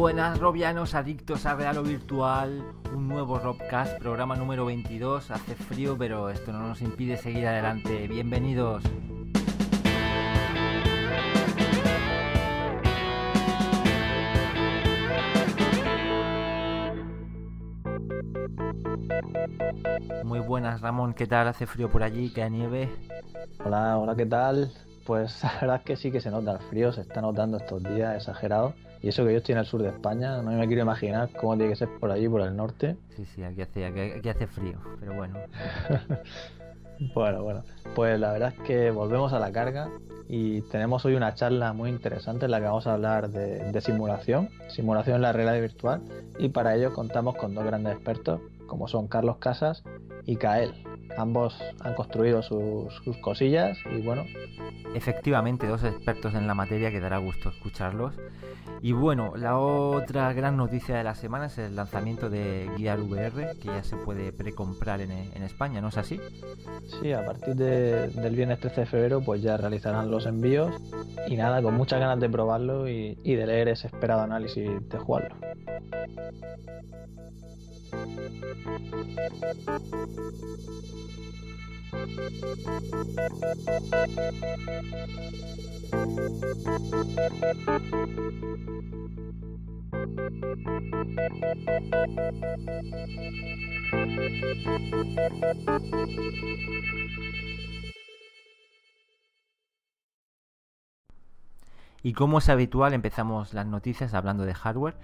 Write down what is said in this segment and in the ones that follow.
buenas, robianos adictos a real o virtual. Un nuevo Robcast, programa número 22. Hace frío, pero esto no nos impide seguir adelante. Bienvenidos. Muy buenas, Ramón. ¿Qué tal? ¿Hace frío por allí? queda nieve? Hola, hola, ¿qué tal? Pues la verdad es que sí que se nota el frío, se está notando estos días exagerado. Y eso que yo estoy en el sur de España, no me quiero imaginar cómo tiene que ser por allí, por el norte. Sí, sí, aquí hace, frío, pero bueno. bueno, bueno. Pues la verdad es que volvemos a la carga y tenemos hoy una charla muy interesante en la que vamos a hablar de, simulación, simulación en la realidad virtual. Y para ello contamos con dos grandes expertos, como son Carlos Casas y Kael ambos han construido sus, cosillas y bueno. Efectivamente, dos expertos en la materia que dará gusto escucharlos. Y bueno, la otra gran noticia de la semana es el lanzamiento de Guiar VR, que ya se puede precomprar en, en España, ¿no es así? Sí, a partir del viernes 13 de febrero pues ya realizarán los envíos y nada, con muchas ganas de probarlo y, y de leer ese esperado análisis de jugarlo. Y como es habitual, empezamos las noticias hablando de hardware.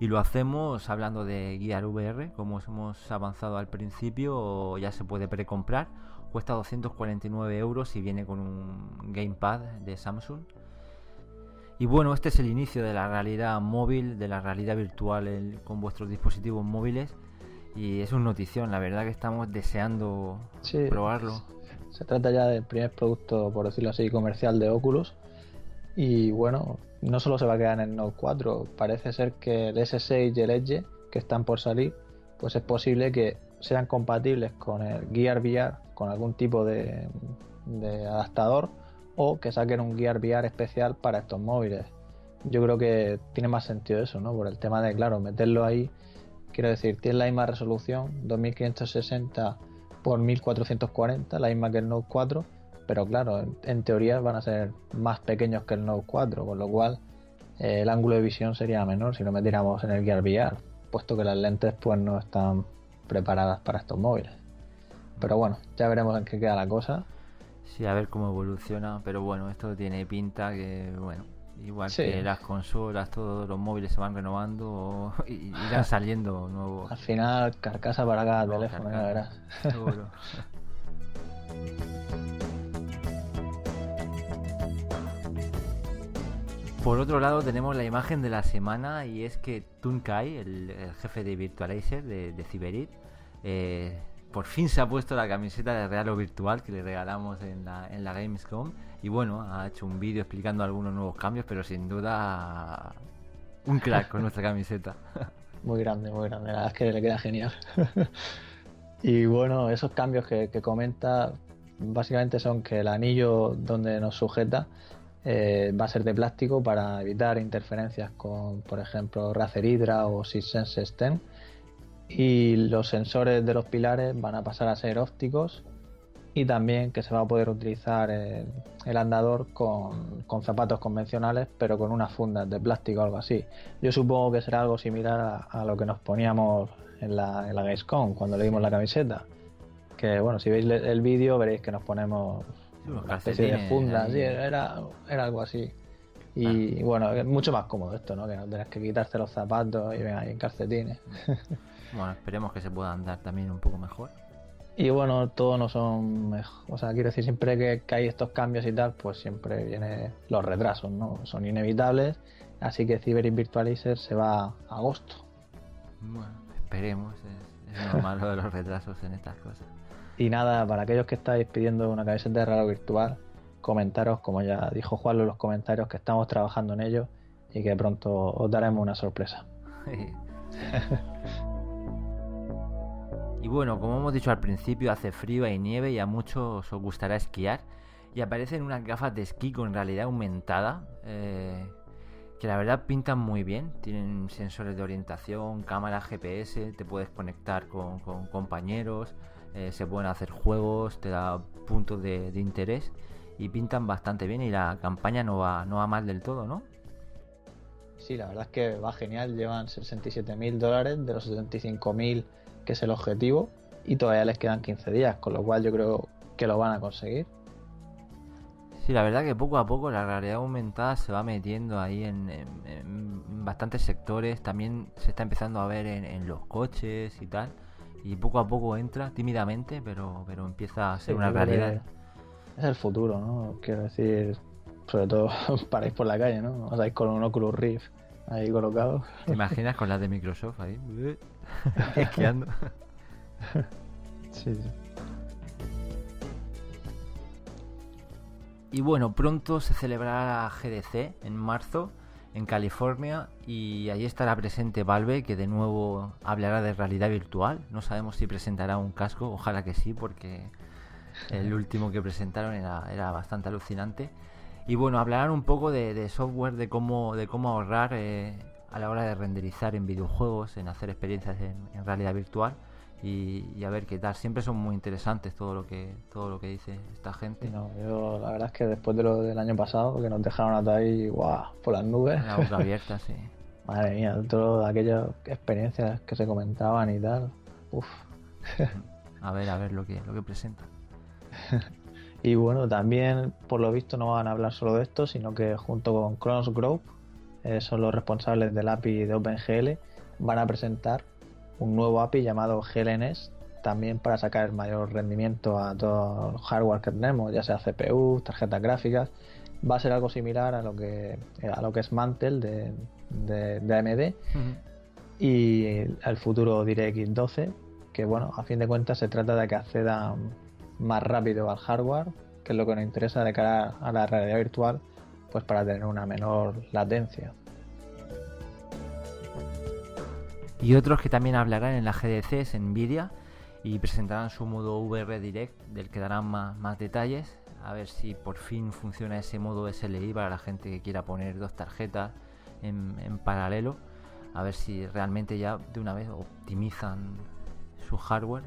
Y lo hacemos hablando de Gear VR, como hemos avanzado al principio, ya se puede precomprar. Cuesta 249 euros y viene con un gamepad de Samsung. Y bueno, este es el inicio de la realidad móvil, de la realidad virtual con vuestros dispositivos móviles. Y es una notición, la verdad que estamos deseando probarlo. Se trata ya del primer producto, por decirlo así, comercial de Oculus. Y bueno, no solo se va a quedar en el Note 4, parece ser que el S6 y el Edge que están por salir, pues es posible que sean compatibles con el Gear VR, con algún tipo de, adaptador, o que saquen un Gear VR especial para estos móviles. Yo creo que tiene más sentido eso, ¿no? Por el tema de, claro, meterlo ahí, quiero decir, tiene la misma resolución, 2560 por 1440, la misma que el Note 4, pero claro, en, teoría van a ser más pequeños que el Note 4, con lo cual eh, el ángulo de visión sería menor si lo metiéramos en el Gear VR, puesto que las lentes pues no están preparadas para estos móviles. Pero bueno, ya veremos en qué queda la cosa. Sí, a ver cómo evoluciona, pero bueno, esto tiene pinta que, bueno, igual que las consolas, todos los móviles se van renovando y irán saliendo nuevos. Al final, carcasa para cada teléfono, ya verás. Seguro. Por otro lado tenemos la imagen de la semana y es que Tunkai, el, jefe de Virtualizer de, de Ciberit, eh, por fin se ha puesto la camiseta de Real Virtual que le regalamos en la, Gamescom y bueno, ha hecho un vídeo explicando algunos nuevos cambios, pero sin duda un crack con nuestra camiseta. Muy grande, muy grande, la verdad es que le queda genial. y bueno, esos cambios que comenta básicamente son que el anillo donde nos sujeta eh, va a ser de plástico para evitar interferencias con, por ejemplo, Racer Hydra o Sense STEM. Y los sensores de los pilares van a pasar a ser ópticos y también que se va a poder utilizar el, andador con, zapatos convencionales pero con unas fundas de plástico o algo así. Yo supongo que será algo similar a, lo que nos poníamos en la, en cuando leímos la camiseta. Que bueno, si veis el vídeo veréis que nos ponemos era, algo así. Y, bueno, es mucho más cómodo esto, ¿no? Que no tenés que quitarte los zapatos y ven ahí en calcetines. Bueno, esperemos que se pueda andar también un poco mejor. Y bueno, todos no son. Mejor. O sea, quiero decir, siempre que, hay estos cambios y tal, pues siempre vienen los retrasos, ¿no? Son inevitables. Así que Cyber Virtualizer se va a agosto. Bueno, esperemos. Es, es normal de los retrasos en estas cosas. Y nada, para aquellos que estáis pidiendo una camiseta de raro virtual, comentaros, como ya dijo Juan en los comentarios, que estamos trabajando en ello y que pronto os daremos una sorpresa. y bueno, como hemos dicho al principio, hace frío, hay nieve y a muchos os gustará esquiar. Y aparecen unas gafas de esquí con realidad aumentada, eh, que la verdad pintan muy bien. Tienen sensores de orientación, cámara GPS, te puedes conectar con compañeros. Eh, se pueden hacer juegos, te da puntos de, interés y pintan bastante bien y la campaña no va, no va mal del todo, ¿no? Sí, la verdad es que va genial, llevan 67.000 dólares de los 75.000 que es el objetivo y todavía les quedan 15 días, con lo cual yo creo que lo van a conseguir. Sí, la verdad que poco a poco la realidad aumentada se va metiendo ahí en, bastantes sectores, también se está empezando a ver en los coches y tal y poco a poco entra, tímidamente, pero, pero empieza a ser una realidad. Es el futuro, ¿no? Quiero decir, sobre todo paráis por la calle, ¿no? O sea, con un Oculus Rift ahí colocado. ¿Te imaginas con las de Microsoft ahí? Esquiando. sí, sí. Y bueno, pronto se celebrará GDC en marzo en California y allí estará presente Valve que de nuevo hablará de realidad virtual. No sabemos si presentará un casco, ojalá que sí porque el último que presentaron era, bastante alucinante. Y bueno, hablarán un poco de, software, de cómo, de cómo ahorrar eh, a la hora de renderizar en videojuegos, en hacer experiencias en realidad virtual y, a ver qué tal. Siempre son muy interesantes todo lo que todo lo que dice esta gente. No, yo la verdad es que después de lo del año pasado que nos dejaron hasta ahí, guau, por las nubes. La boca abierta, sí. Madre mía, todas aquellas experiencias que se comentaban y tal. Uf. a ver, a ver lo que, lo que presenta. y bueno, también por lo visto no van a hablar solo de esto, sino que junto con Cross Group, eh, son los responsables del API de OpenGL, van a presentar un nuevo API llamado GLNS también para sacar el mayor rendimiento a todo el hardware que tenemos, ya sea CPU, tarjetas gráficas. Va a ser algo similar a lo que, a lo que es Mantle de, de, AMD y el futuro DirectX 12, que bueno, a fin de cuentas se trata de que acceda más rápido al hardware, que es lo que nos interesa de cara a la realidad virtual, pues para tener una menor latencia. y otros que también hablarán en la GDC, es Nvidia, y presentarán su modo VR Direct, del que darán más, detalles. A ver si por fin funciona ese modo SLI para la gente que quiera poner dos tarjetas en, paralelo. A ver si realmente ya de una vez optimizan su hardware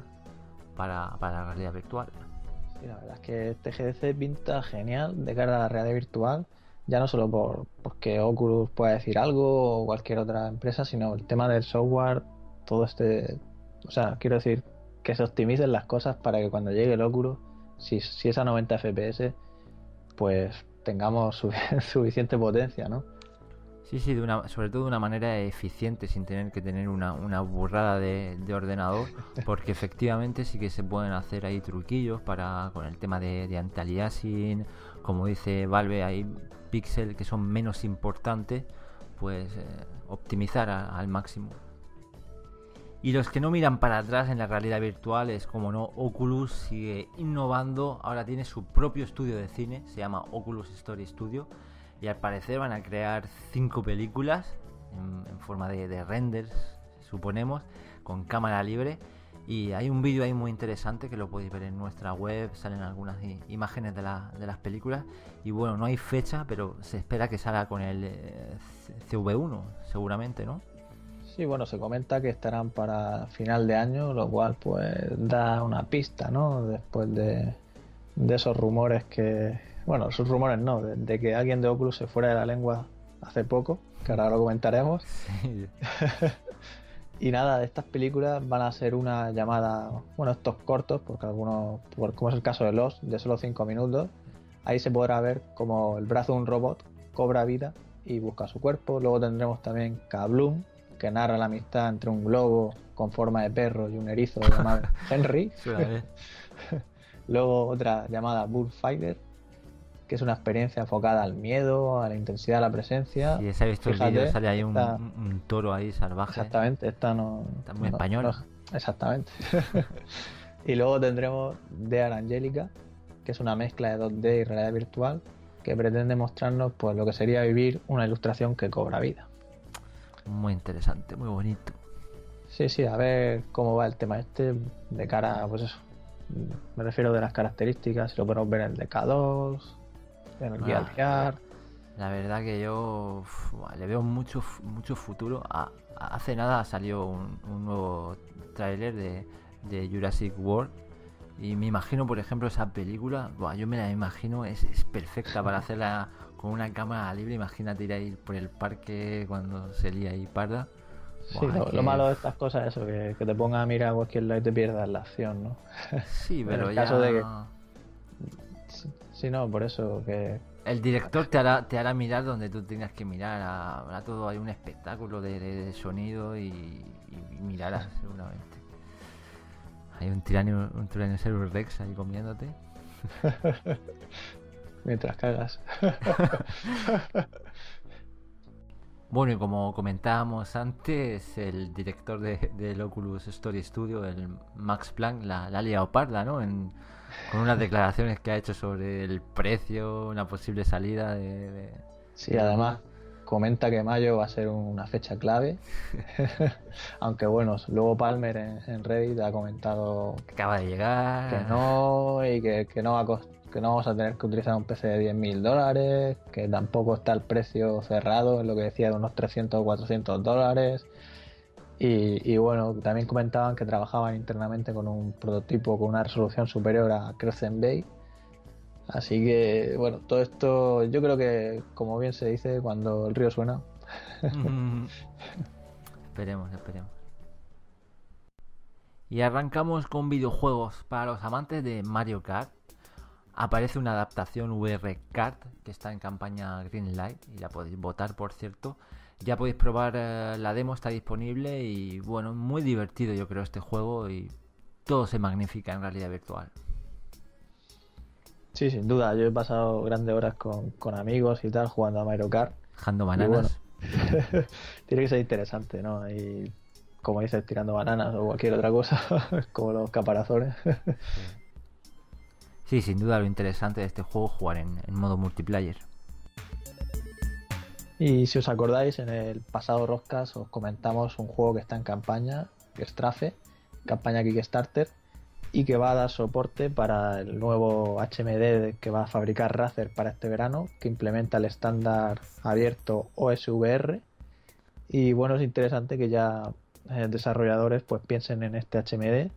para, la realidad virtual. Sí, la verdad es que este GDC pinta genial de cara a la realidad virtual ya no solo por porque Oculus pueda decir algo o cualquier otra empresa, sino el tema del software, todo este, o sea, quiero decir que se optimicen las cosas para que cuando llegue el Oculus, si, si es a 90 FPS, pues tengamos suficiente potencia, ¿no? Sí, sí, de una, sobre todo de una manera eficiente, sin tener que tener una, burrada de, ordenador, porque efectivamente sí que se pueden hacer ahí truquillos para con el tema de, de anti-aliasing, como dice Valve, ahí píxeles que son menos importantes, pues eh, optimizar al máximo. Y los que no miran para atrás en la realidad virtual es como no, Oculus sigue innovando, ahora tiene su propio estudio de cine, se llama Oculus Story Studio, y al parecer van a crear cinco películas en, forma de renders, suponemos, con cámara libre y hay un vídeo ahí muy interesante que lo podéis ver en nuestra web, salen algunas imágenes de, de, las películas. Y bueno, no hay fecha, pero se espera que salga con el eh, CV1, seguramente, ¿no? Sí, bueno, se comenta que estarán para final de año, lo cual pues da una pista, ¿no? Después de, de esos rumores que... Bueno, esos rumores no, de, de que alguien de Oculus se fuera de la lengua hace poco, que ahora lo comentaremos. Sí. Y nada, de estas películas van a ser una llamada, bueno, estos cortos, porque algunos, como es el caso de Los, de solo 5 minutos, ahí se podrá ver como el brazo de un robot cobra vida y busca su cuerpo. Luego tendremos también Kabloom, que narra la amistad entre un globo con forma de perro y un erizo llamado Henry. Luego otra llamada Bullfighter, es una experiencia enfocada al miedo, a la intensidad de la presencia. Y ese visto el vídeo, sale ahí un, toro ahí salvaje. Exactamente, esta no. Está muy no, exactamente. y luego tendremos The Arangélica que es una mezcla de 2D y realidad virtual, que pretende mostrarnos pues lo que sería vivir una ilustración que cobra vida. Muy interesante, muy bonito. Sí, sí, a ver cómo va el tema este de cara, pues eso. Me refiero de las características, si lo podemos ver en el DK2, Ah, la verdad que yo le veo mucho, mucho futuro. hace nada salió un, nuevo tráiler de, Jurassic World. Y me imagino, por ejemplo, esa película, yo me la imagino, es, perfecta para hacerla con una cámara libre. Imagínate ir ir por el parque cuando se lía ahí parda. Sí, lo, malo de estas cosas es eso, que, te pongas a mirar cualquier lado y te pierdas la acción, ¿no? Sí, pero ya... de por eso que... El director te hará, te hará mirar donde tú tengas que mirar. Habrá todo, hay un espectáculo de, sonido y, mirarás seguramente. Hay un tiranio, un Tyrannosaurus Rex ahí comiéndote. Mientras cagas. bueno, y como comentábamos antes, el director de, del Oculus Story Studio, el Max Planck, la, la parda ¿no? En, con unas declaraciones que ha hecho sobre el precio, una posible salida de... Sí, además comenta que mayo va a ser una fecha clave. Aunque bueno, luego Palmer en, Reddit ha comentado que acaba de llegar. Que no, y que, que no va que no vamos a tener que utilizar un PC de 10.000 dólares, que tampoco está el precio cerrado, es lo que decía de unos 300 o 400 dólares, y, bueno, también comentaban que trabajaban internamente con un prototipo con una resolución superior a Crescent Bay. Así que, bueno, todo esto, yo creo que, como bien se dice, cuando el río suena. esperemos, esperemos. Y arrancamos con videojuegos para los amantes de Mario Kart. Aparece una adaptación VR Card que está en campaña Greenlight y la podéis votar, por cierto. Ya podéis probar eh, la demo, está disponible y bueno, muy divertido yo creo este juego y todo se magnifica en realidad virtual. Sí, sin duda, yo he pasado grandes horas con, amigos y tal jugando a Mario Kart. Jando bananas. tiene que ser interesante, ¿no? Y como dices, tirando bananas o cualquier otra cosa, como los caparazones. Sí, sin duda lo interesante de este juego jugar en, modo multiplayer. Y si os acordáis, en el pasado Roscas os comentamos un juego que está en campaña, que es Trafe, campaña Kickstarter, y que va a dar soporte para el nuevo HMD que va a fabricar Razer para este verano, que implementa el estándar abierto OSVR. Y bueno, es interesante que ya eh, desarrolladores pues piensen en este HMD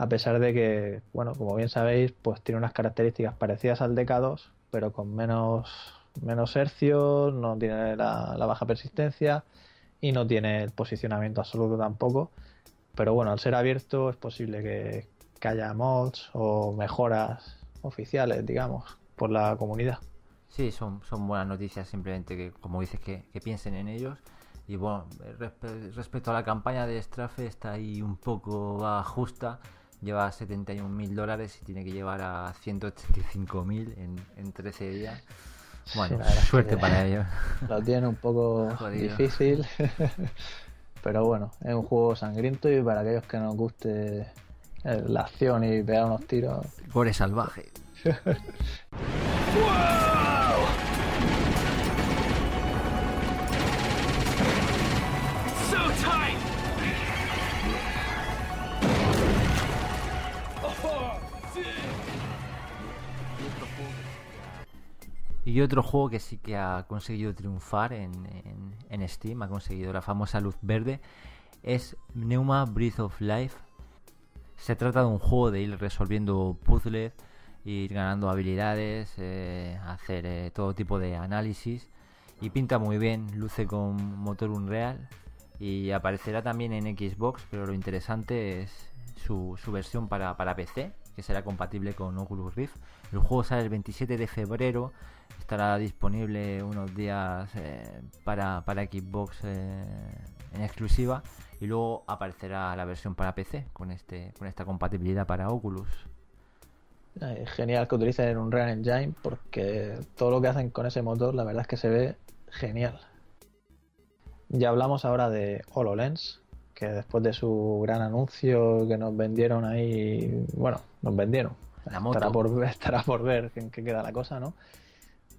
a pesar de que, bueno, como bien sabéis, pues tiene unas características parecidas al DK2, pero con menos, menos hercios, no tiene la, baja persistencia y no tiene el posicionamiento absoluto tampoco. Pero bueno, al ser abierto es posible que, haya mods o mejoras oficiales, digamos, por la comunidad. Sí, son, son buenas noticias, simplemente que, como dices, que, piensen en ellos. Y bueno, respecto a la campaña de Strafe, está ahí un poco ajusta, lleva 71 mil dólares y tiene que llevar a 185 mil en, 13 días. Bueno, suerte para ellos. Lo tiene un poco difícil. Pero bueno, es un juego sangriento y para aquellos que nos guste la acción y pegar unos tiros. Gore salvaje. Y otro juego que sí que ha conseguido triunfar en, en, Steam, ha conseguido la famosa luz verde, es Neuma Breath of Life. Se trata de un juego de ir resolviendo puzzles, ir ganando habilidades, eh, hacer eh, todo tipo de análisis. Y pinta muy bien, luce con motor Unreal. Y aparecerá también en Xbox, pero lo interesante es su, su versión para, para PC, que será compatible con Oculus Rift. El juego sale el 27 de febrero estará disponible unos días eh, para, Xbox eh, en exclusiva y luego aparecerá la versión para PC con, este, con esta compatibilidad para Oculus. Eh, genial que utilicen un Unreal Engine porque todo lo que hacen con ese motor la verdad es que se ve genial. Ya hablamos ahora de HoloLens, que después de su gran anuncio que nos vendieron ahí, bueno, nos vendieron. Estará por, estará por ver en qué queda la cosa, ¿no?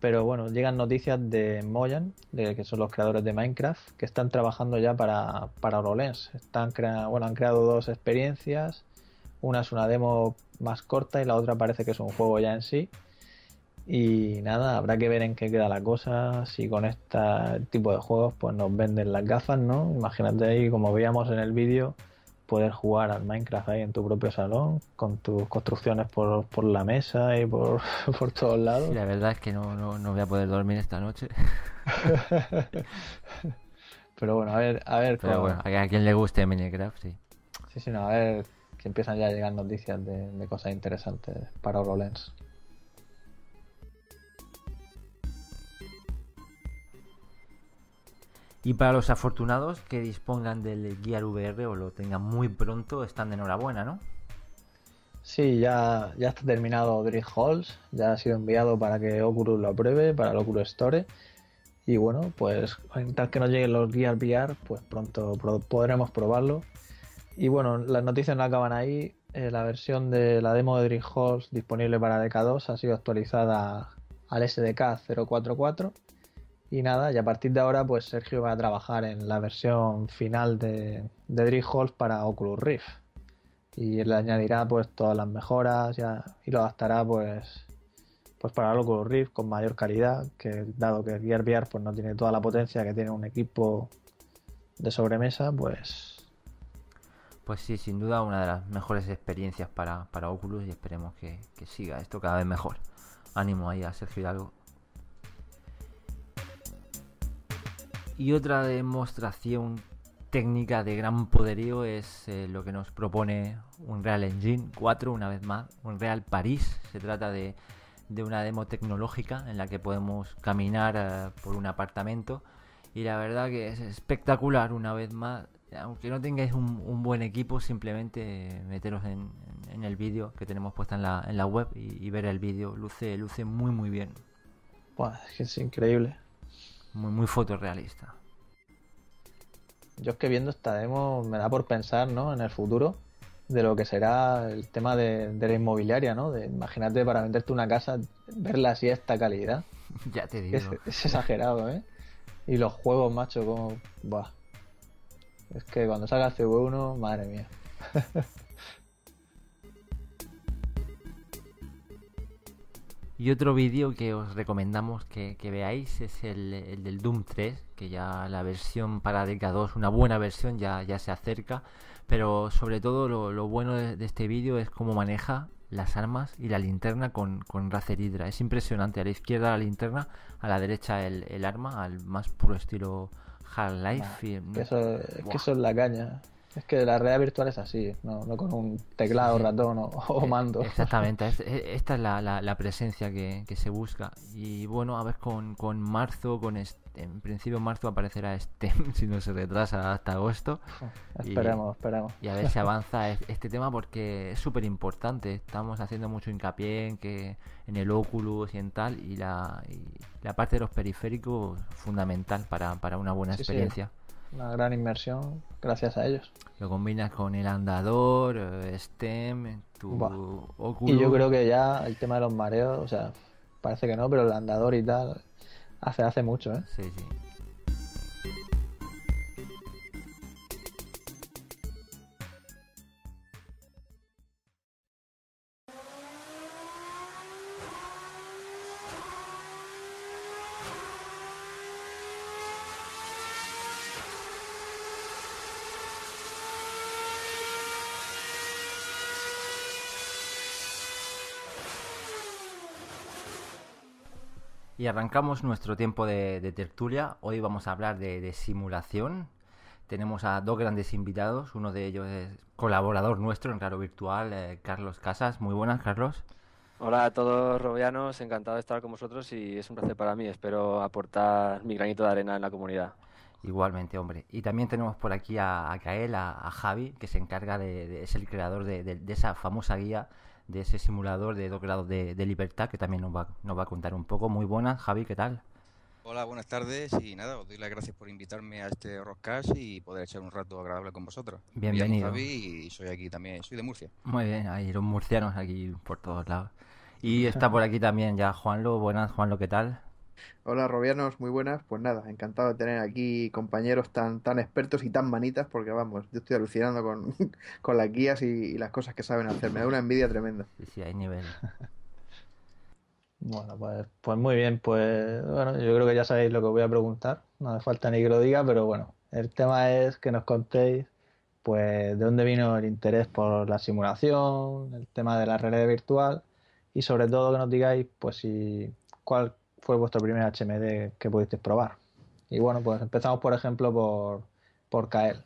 Pero bueno, llegan noticias de Moyan, de, que son los creadores de Minecraft, que están trabajando ya para, para HoloLens. Están bueno, han creado dos experiencias. Una es una demo más corta y la otra parece que es un juego ya en sí. Y nada, habrá que ver en qué queda la cosa. Si con este tipo de juegos pues nos venden las gafas, ¿no? Imagínate ahí, como veíamos en el vídeo, poder jugar al Minecraft ahí en tu propio salón, con tus construcciones por, la mesa y por, por todos lados. la verdad es que no, voy a poder dormir esta noche. Pero bueno, a ver, a ver. a quien le guste Minecraft, sí. Sí, sí, no, a ver que empiezan ya a llegar noticias de, cosas interesantes para HoloLens. Y para los afortunados que dispongan del Gear VR o lo tengan muy pronto, están de enhorabuena, ¿no? Sí, ya, ya está terminado Drift Halls, ya ha sido enviado para que Oculus lo apruebe, para el Oculus Store. Y bueno, pues tal que nos lleguen los Gear VR, pues pronto podremos probarlo. Y bueno, las noticias no acaban ahí. Eh, la versión de la demo de Dream Halls disponible para DK2 ha sido actualizada al SDK 044 y nada, y a partir de ahora, pues Sergio va a trabajar en la versión final de, de para Oculus Rift. Y le añadirá pues todas las mejoras ya, y lo adaptará pues pues para el Oculus Rift con mayor calidad, que dado que Gear VR pues no tiene toda la potencia que tiene un equipo de sobremesa, pues pues sí, sin duda una de las mejores experiencias para, Oculus y esperemos que, que siga esto cada vez mejor. Ánimo ahí a Sergio Hidalgo. Y otra demostración técnica de gran poderío es eh, lo que nos propone un Real Engine 4, una vez más, un Real París. Se trata de, una demo tecnológica en la que podemos caminar eh, por un apartamento. Y la verdad que es espectacular, una vez más. Aunque no tengáis un, buen equipo, simplemente eh, meteros en, el vídeo que tenemos puesto en la, web y, ver el vídeo. Luce, luce muy, muy bien. es increíble muy, muy fotorrealista. Yo es que viendo esta demo me da por pensar, ¿no? En el futuro de lo que será el tema de, la inmobiliaria, ¿no? De, imagínate para venderte una casa, verla así a esta calidad. Ya te digo. Es, exagerado, ¿eh? Y los juegos, macho, como... Buah. Es que cuando salga el CV1, madre mía. Y otro vídeo que os recomendamos que, veáis es el, del Doom 3, que ya la versión para Deca 2, una buena versión, ya, ya se acerca. Pero sobre todo lo, bueno de, este vídeo es cómo maneja las armas y la linterna con, con Razer Hydra. Es impresionante, a la izquierda la linterna, a la derecha el, arma, al más puro estilo Half-Life. Mm, es que eso es la caña. Es que la realidad virtual es así, no, con un teclado, ratón o, eh, mando. Exactamente, esta es la, presencia que, se busca. Y bueno, a ver con, marzo, con en principio en marzo aparecerá STEM si no se retrasa hasta agosto. Ah, esperemos, esperamos. esperemos. Y a ver si avanza este tema porque es súper importante. Estamos haciendo mucho hincapié en que en el óculos y en tal, y la, parte de los periféricos fundamental para, una buena experiencia una gran inmersión gracias a ellos. Lo combinas con el andador, eh, STEM, tu Y yo creo que ya el tema de los mareos, o sea, parece que no, pero el andador y tal hace hace mucho, ¿eh? Sí, sí. Y arrancamos nuestro tiempo de, tertulia. Hoy vamos a hablar de, simulación. Tenemos a dos grandes invitados. Uno de ellos es colaborador nuestro en Claro Virtual, eh, Carlos Casas. Muy buenas, Carlos. Hola a todos, robianos. Encantado de estar con vosotros y es un placer para mí. Espero aportar mi granito de arena en la comunidad. Igualmente, hombre. Y también tenemos por aquí a, a Kael, a, Javi, que se encarga de, es el creador de esa famosa guía de ese simulador de dos grados de, libertad que también nos va, nos va a contar un poco. Muy buenas, Javi, ¿qué tal? Hola, buenas tardes y nada, os doy las gracias por invitarme a este podcast... y poder echar un rato agradable con vosotros. Bienvenido. Soy Javi y soy aquí también, soy de Murcia. Muy bien, hay los murcianos aquí por todos lados. Y está por aquí también ya Juanlo, buenas Juanlo, ¿qué tal? Hola Robianos, muy buenas. Pues nada, encantado de tener aquí compañeros tan, tan expertos y tan manitas, porque vamos, yo estoy alucinando con, las guías y, las cosas que saben hacer. Me da una envidia tremenda. Sí, sí, hay nivel. Bueno, pues, pues, muy bien, pues bueno, yo creo que ya sabéis lo que voy a preguntar. No hace falta ni que lo diga, pero bueno, el tema es que nos contéis pues de dónde vino el interés por la simulación, el tema de la realidad virtual y sobre todo que nos digáis pues si cuál fue vuestro primer HMD que pudisteis probar. Y bueno, pues empezamos por ejemplo por, por Kael.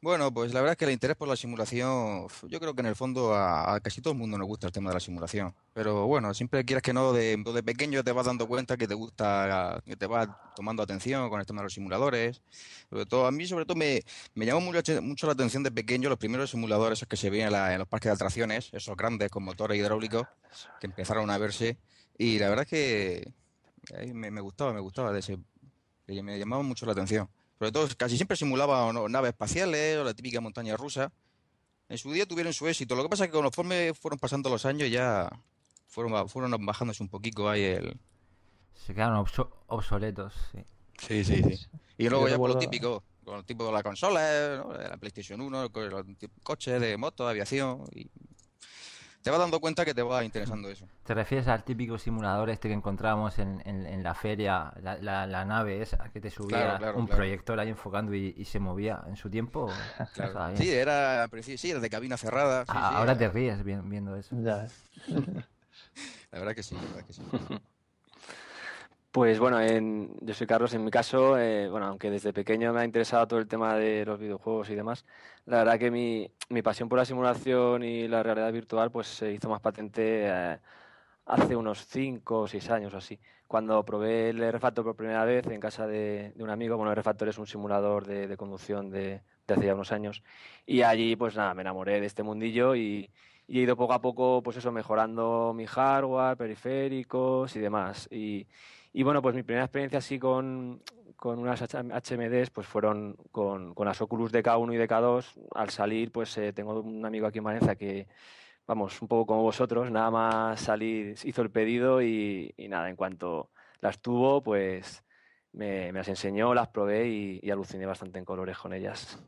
Bueno, pues la verdad es que el interés por la simulación, yo creo que en el fondo a, casi todo el mundo nos gusta el tema de la simulación. Pero bueno, siempre quieras que no, de, pequeño te vas dando cuenta que te gusta, que te vas tomando atención con el tema de los simuladores. Sobre todo, a mí sobre todo me, me llamó mucho, mucho, la atención de pequeño los primeros simuladores que se veían en, en, los parques de atracciones, esos grandes con motores hidráulicos que empezaron a verse. Y la verdad es que me, gustaba, me gustaba de ese. Me llamaba mucho la atención. Sobre todo, casi siempre simulaba naves espaciales o la típica montaña rusa. En su día tuvieron su éxito. Lo que pasa es que conforme fueron pasando los años ya fueron, fueron bajándose un poquito ahí el... Se quedaron obsoletos, sí. Sí, sí, sí. Y luego ya por lo típico, con el tipo de la consola, la PlayStation 1, con los coches de moto, aviación, y te vas dando cuenta que te va interesando eso. ¿Te refieres al típico simulador este que encontramos en, la feria, la, nave esa que te subía un proyector ahí enfocando y, se movía en su tiempo? sí, era, sí, de cabina cerrada. Ah, ahora te ríes viendo eso. La verdad que sí, la verdad que sí. Pues bueno, yo soy Carlos, en mi caso, eh, bueno, aunque desde pequeño me ha interesado todo el tema de los videojuegos y demás, la verdad que mi, pasión por la simulación y la realidad virtual pues se hizo más patente eh, hace unos 5 o 6 años o así, cuando probé el r por primera vez en casa de, un amigo. Bueno, el r es un simulador de, conducción de, hace ya unos años y allí pues nada, me enamoré de este mundillo y, y he ido poco a poco pues eso, mejorando mi hardware, periféricos y demás. Y, y bueno, pues mi primera experiencia así con, unas HMDs pues fueron con, con, las Oculus de K1 y de K2. Al salir, pues eh, tengo un amigo aquí en Valencia que, vamos, un poco como vosotros, nada más salir, hizo el pedido y, nada, en cuanto las tuvo, pues me, las enseñó, las probé y, aluciné bastante en colores con ellas.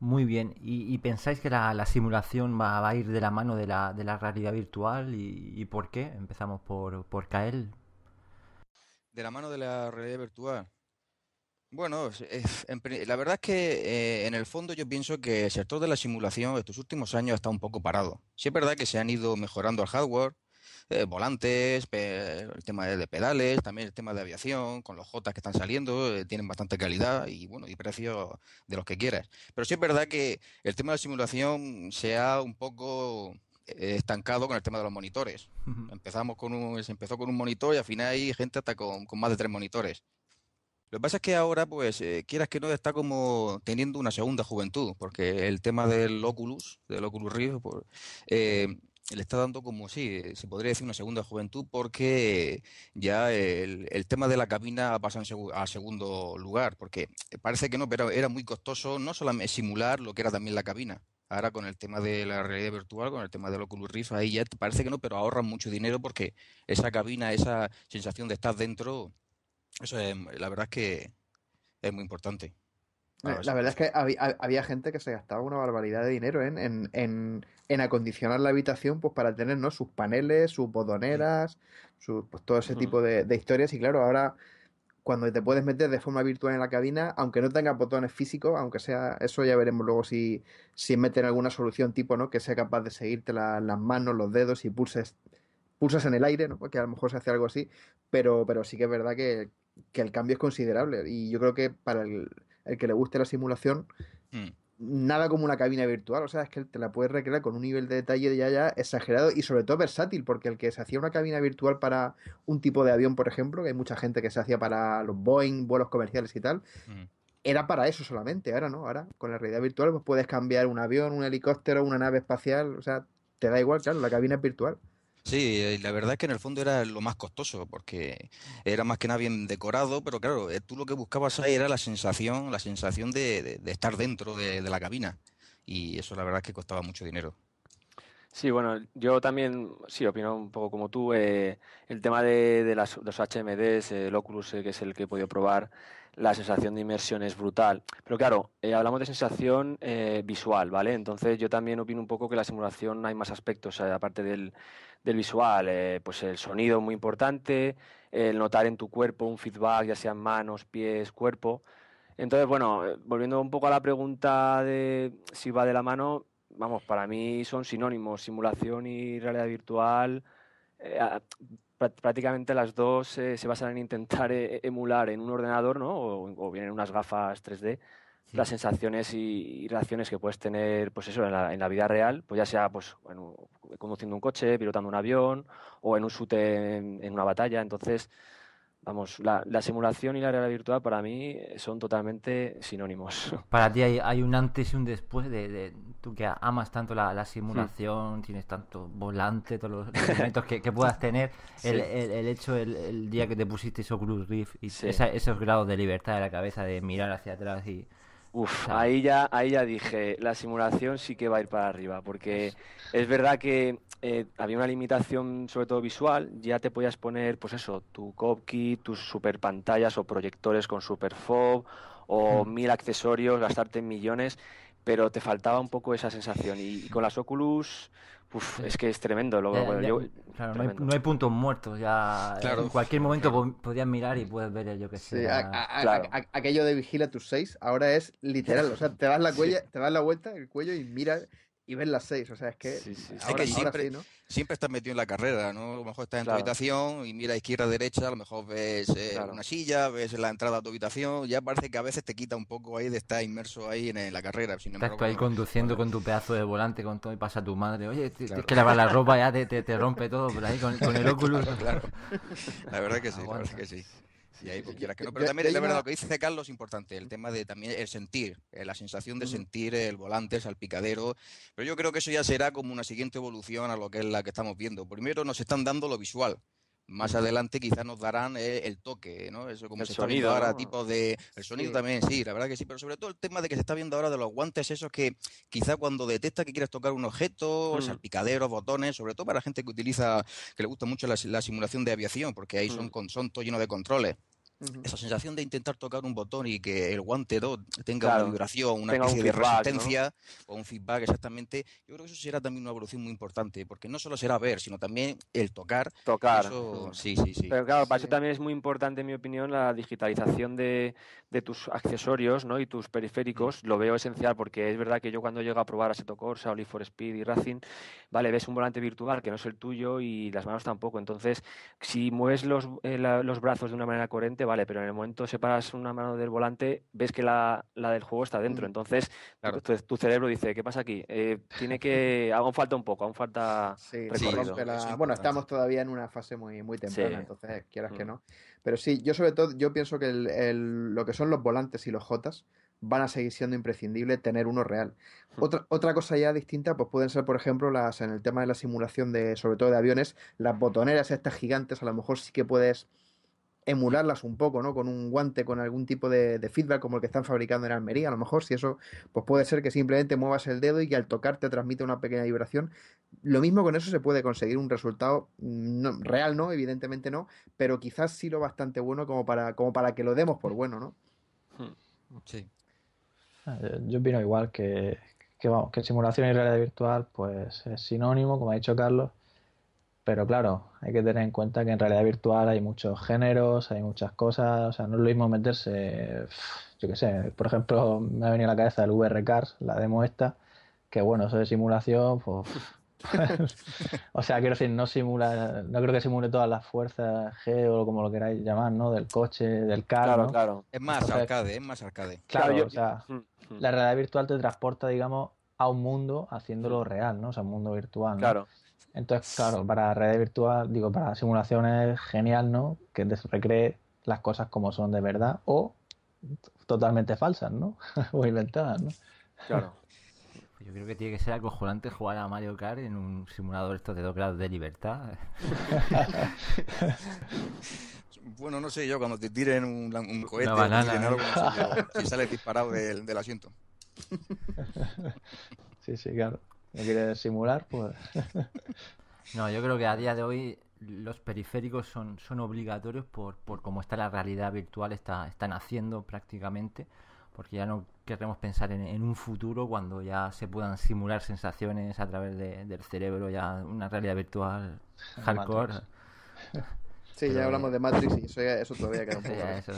Muy bien, ¿y, pensáis que la, simulación va, a ir de la mano de la, de la realidad virtual y, por qué? Empezamos por, por Kael, de la mano de la realidad virtual. Bueno, la verdad es que eh, en el fondo yo pienso que el sector de la simulación estos últimos años está un poco parado. Sí es verdad que se han ido mejorando el hardware, eh, volantes, el tema de, pedales, también el tema de aviación, con los J que están saliendo, eh, tienen bastante calidad y bueno, y precios de los que quieras. Pero sí es verdad que el tema de la simulación se ha un poco eh, estancado con el tema de los monitores. Empezamos con un, se empezó con un monitor y al final hay gente hasta con, con más de tres monitores. Lo que pasa es que ahora, pues, eh, quieras que no, está como teniendo una segunda juventud, porque el tema del Oculus, del Oculus Rift, pues, eh, le está dando como, sí, se podría decir una segunda juventud, porque ya el, tema de la cabina pasa a segundo lugar, porque parece que no, pero era muy costoso no solamente simular lo que era también la cabina. Ahora con el tema de la realidad virtual, con el tema del Oculus Rift, ahí ya parece que no, pero ahorran mucho dinero porque esa cabina, esa sensación de estar dentro, eso la verdad es que es muy importante. La, eh, verdad es que había, gente que se gastaba una barbaridad de dinero en, en, en, acondicionar la habitación pues para tener ¿no? sus paneles, sus mm. bodoneras, pues, todo ese tipo de historias. Y claro, ahora cuando te puedes meter de forma virtual en la cabina, aunque no tenga botones físicos, aunque sea, eso ya veremos luego si, si meten alguna solución tipo, ¿no? Que sea capaz de seguirte las manos, los dedos y pulses, pulsas en el aire, ¿no? Porque a lo mejor se hace algo así, pero, pero sí que es verdad que, el cambio es considerable y yo creo que para el, el que le guste la simulación, hmm nada como una cabina virtual, o sea, es que te la puedes recrear con un nivel de detalle ya, ya exagerado y sobre todo versátil, porque el que se hacía una cabina virtual para un tipo de avión, por ejemplo, que hay mucha gente que se hacía para los Boeing, vuelos comerciales y tal, mm. era para eso solamente, ahora no, ahora con la realidad virtual pues puedes cambiar un avión, un helicóptero, una nave espacial, o sea, te da igual, claro, la cabina es virtual. Sí, eh, la verdad es que en el fondo era lo más costoso, porque era más que nada bien decorado, pero claro, eh, tú lo que buscabas ahí era la sensación, la sensación de, estar dentro de, la cabina. Y eso la verdad es que costaba mucho dinero. Sí, bueno, yo también, sí, opino un poco como tú. Eh, el tema de, los HMDs, el Oculus, que es el que he podido probar, la sensación de inmersión es brutal. Pero claro, hablamos de sensación visual, ¿vale? Entonces yo también opino un poco que la simulación hay más aspectos, aparte del del visual, eh, pues el sonido muy importante, el notar en tu cuerpo un feedback, ya sean manos, pies, cuerpo. Entonces, bueno, eh, volviendo un poco a la pregunta de si va de la mano, vamos, para mí son sinónimos, simulación y realidad virtual. Eh, prácticamente las dos se basan en intentar emular en un ordenador, O, o bien en unas gafas 3D, las sensaciones y, reacciones que puedes tener pues eso en la, vida real pues ya sea pues conduciendo un coche pilotando un avión o en un sute en, una batalla entonces vamos la, simulación y la realidad virtual para mí son totalmente sinónimos para ti hay, un antes y un después de, de tú que amas tanto la, simulación hmm. tienes tanto volante todos los elementos que, puedas tener el, el, hecho el, día que te pusiste eso Cruz Riff y esos grados de libertad de la cabeza de mirar hacia atrás y Uf, ahí ya, ahí ya dije, la simulación sí que va a ir para arriba, porque pues es verdad que eh, había una limitación, sobre todo visual, ya te podías poner, pues eso, tu copkey, tus super pantallas o proyectores con super fob o hmm. mil accesorios, gastarte millones, pero te faltaba un poco esa sensación. Y, con las Oculus, es que es tremendo. No, hay, puntos muertos, ya eh, en cualquier momento podías mirar y puedes ver eh, yo que sé. aquello de vigila tus seis, ahora es literal, o sea, te das la, cuella, te la vuelta, el cuello y miras y ves las seis. O sea, es que, siempre, siempre estás metido en la carrera, ¿no? A lo mejor estás en tu habitación y mira izquierda, derecha, a lo mejor ves eh, una silla, ves la entrada a tu habitación. Ya parece que a veces te quita un poco ahí de estar inmerso ahí en, la carrera. estás ahí conduciendo con tu pedazo de volante con todo y pasa tu madre. Oye, es que la ropa ya te, rompe todo, por ahí con, el óculos. La verdad que la verdad que sí. Pues, pero también la verdad lo que dice Carlos es importante, el mm. tema de también el sentir, eh, la sensación de sentir el volante, el salpicadero. Pero yo creo que eso ya será como una siguiente evolución a lo que es la que estamos viendo. Primero nos están dando lo visual más adelante quizás nos darán eh, el toque, ¿no? Eso como el se sonido, está viendo ahora, tipo de... El sonido también, sí, la verdad que sí, pero sobre todo el tema de que se está viendo ahora de los guantes esos que quizá cuando detecta que quieres tocar un objeto, mm. salpicadero, botones, sobre todo para la gente que utiliza, que le gusta mucho la, simulación de aviación, porque ahí mm. son, son todo lleno de controles. Esa sensación de intentar tocar un botón y que el guante 2 tenga una vibración, una especie resistencia o un feedback exactamente, yo creo que eso será también una evolución muy importante, porque no solo será ver, sino también el tocar. Tocar. sí, sí, sí. Pero claro, para eso también es muy importante, en mi opinión, la digitalización de, tus accesorios y tus periféricos. Mm. Lo veo esencial porque es verdad que yo cuando llego a probar a Seto Corsa, Oli for Speed y Racing, vale, ves un volante virtual que no es el tuyo y las manos tampoco. Entonces, si mueves los, eh, los brazos de una manera coherente, vale, pero en el momento separas una mano del volante, ves que la, del juego está dentro. Entonces, tu, cerebro dice, ¿qué pasa aquí? Eh, tiene que. aún falta un poco, aún falta. Sí, recorrido. bueno, estamos todavía en una fase muy, muy temprana, entonces quieras que mm. no. Pero sí, yo sobre todo, yo pienso que lo que son los volantes y los jotas van a seguir siendo imprescindible tener uno real. Mm. Otra, otra cosa ya distinta, pues pueden ser, por ejemplo, las en el tema de la simulación de, sobre todo de aviones, las botoneras estas gigantes, a lo mejor sí que puedes emularlas un poco, ¿no? Con un guante, con algún tipo de, feedback como el que están fabricando en Almería, a lo mejor, si eso, pues puede ser que simplemente muevas el dedo y que al tocar te transmite una pequeña vibración. Lo mismo con eso se puede conseguir un resultado mm, real, ¿no? Evidentemente no, pero quizás sí lo bastante bueno como para, como para que lo demos por bueno, ¿no? Hmm. Sí. Ah, yo opino igual que, que, vamos, que simulación y realidad virtual, pues es sinónimo, como ha dicho Carlos, pero claro, hay que tener en cuenta que en realidad virtual hay muchos géneros, hay muchas cosas, o sea, no es lo mismo meterse, yo qué sé, por ejemplo, me ha venido a la cabeza el VR Cars, la demo esta, que bueno, eso de simulación, pues... o sea, quiero decir, no simula, no creo que simule todas las fuerzas G o como lo queráis llamar, ¿no? Del coche, del carro. Claro, claro. Es más arcade, es más arcade. Claro, o sea, mm, mm. la realidad virtual te transporta, digamos, a un mundo haciéndolo mm. real, ¿no? O sea, un mundo virtual. Claro. Entonces, claro, para redes virtuales, digo, para simulaciones, genial, ¿no? Que te recree las cosas como son de verdad o totalmente falsas, ¿no? o inventadas, ¿no? Claro. Yo creo que tiene que ser acojonante jugar a Mario Kart en un simulador estos de dos grados de libertad. bueno, no sé yo, cuando te tiren un, cohete, ¿eh? y sales disparado del, del asiento. sí, sí, claro no quiere simular, pues. No, yo creo que a día de hoy los periféricos son, son obligatorios por, por cómo está la realidad virtual, está, están haciendo prácticamente, porque ya no queremos pensar en, un futuro cuando ya se puedan simular sensaciones a través del cerebro, ya una realidad virtual hardcore. Sí, ya hablamos de Matrix y eso, todavía queda un poco.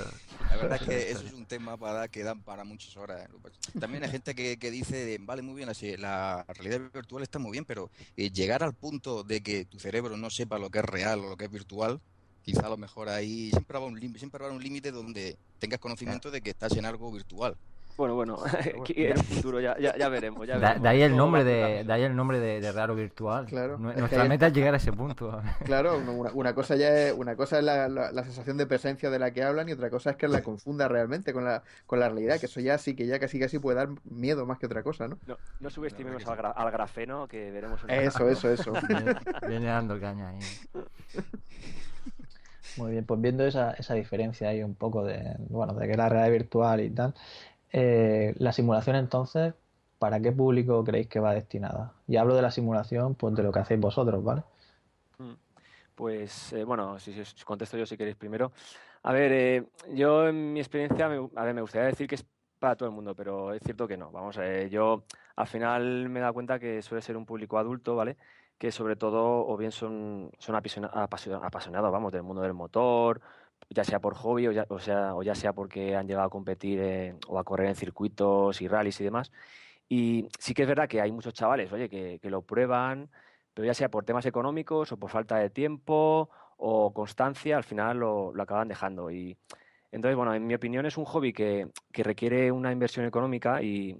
La verdad es que eso es un tema para que dan para muchas horas. ¿eh? También hay gente que, dice, vale, muy bien, la, realidad virtual está muy bien, pero eh, llegar al punto de que tu cerebro no sepa lo que es real o lo que es virtual, quizá a lo mejor ahí siempre va un límite, siempre habrá un límite donde tengas conocimiento de que estás en algo virtual. Bueno, bueno, pues en el futuro ya, ya, veremos. De, ahí el nombre de, el nombre de, raro virtual. Nuestra meta es llegar a ese punto. Claro, una, cosa ya es, una cosa es la, sensación de presencia de la que hablan y otra cosa es que la confunda realmente con la, con la realidad, que eso ya sí que ya casi casi puede dar miedo más que otra cosa, ¿no? No, subestimemos al, grafeno que veremos. eso, eso, eso, viene, dando caña ahí. Muy bien, pues viendo esa, esa diferencia ahí un poco de, bueno, de que la realidad virtual y tal, eh, la simulación entonces, ¿para qué público creéis que va destinada? Y hablo de la simulación, pues de lo que hacéis vosotros, ¿vale? Mm. Pues eh, bueno, si os contesto yo si queréis primero. A ver, eh, yo en mi experiencia, me, a ver, me gustaría decir que es para todo el mundo, pero es cierto que no. Vamos, yo al final me he dado cuenta que suele ser un público adulto, ¿vale? Que sobre todo o bien son, son apasionados, apasionados, vamos, del mundo del motor, ya sea por hobby o ya, sea, o ya sea porque han llegado a competir o a correr en circuitos y rallies y demás. Y sí que es verdad que hay muchos chavales, oye, que, lo prueban, pero ya sea por temas económicos o por falta de tiempo o constancia, al final lo, lo acaban dejando. Y entonces, bueno, en mi opinión es un hobby que, que requiere una inversión económica y,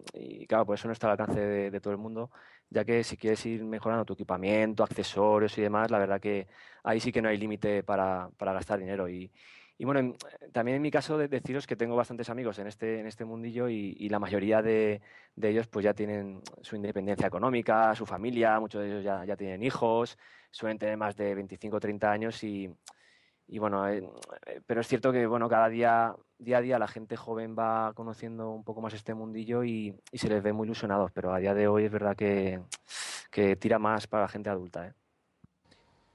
claro, por eso no está al alcance de, de, todo el mundo, ya que si quieres ir mejorando tu equipamiento, accesorios y demás, la verdad que ahí sí que no hay límite para, para gastar dinero. Y, y bueno, eh, también en mi caso deciros que tengo bastantes amigos en este, en este mundillo y, la mayoría de, ellos pues ya tienen su independencia económica, su familia, muchos de ellos ya, tienen hijos, suelen tener más de 25 o 30 años y, bueno, eh, eh, pero es cierto que bueno, cada día, día a día la gente joven va conociendo un poco más este mundillo y, se les ve muy ilusionados, pero a día de hoy es verdad que, tira más para la gente adulta. ¿eh?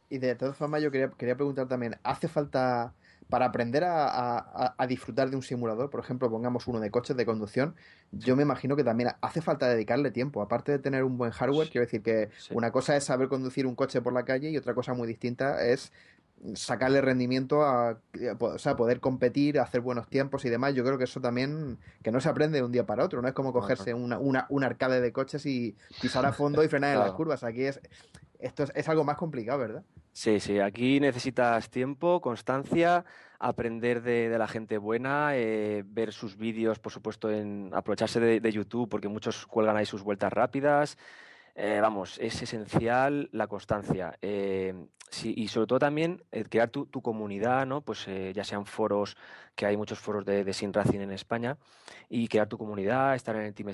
Y de todas formas yo quería, quería preguntar también, ¿hace falta para aprender a, disfrutar de un simulador, por ejemplo, pongamos uno de coches de conducción, yo me imagino que también hace falta dedicarle tiempo. Aparte de tener un buen hardware, quiero decir que una cosa es saber conducir un coche por la calle y otra cosa muy distinta es sacarle rendimiento a, eh, o sea, poder competir, hacer buenos tiempos y demás. Yo creo que eso también, que no se aprende de un día para otro, no es como cogerse una, un arcade de coches y pisar a fondo y frenar en las curvas. Aquí es, esto es, algo más complicado, ¿verdad? Sí, sí, aquí necesitas tiempo, constancia, aprender de, la gente buena, eh, ver sus vídeos, por supuesto, en aprovecharse de YouTube, porque muchos cuelgan ahí sus vueltas rápidas. Eh, vamos, es esencial la constancia. Eh, y sobre todo también eh, crear tu, comunidad, ¿no? Pues ya sean foros, que hay muchos foros de, de, Sin Racing en España, y crear tu comunidad, estar en el Team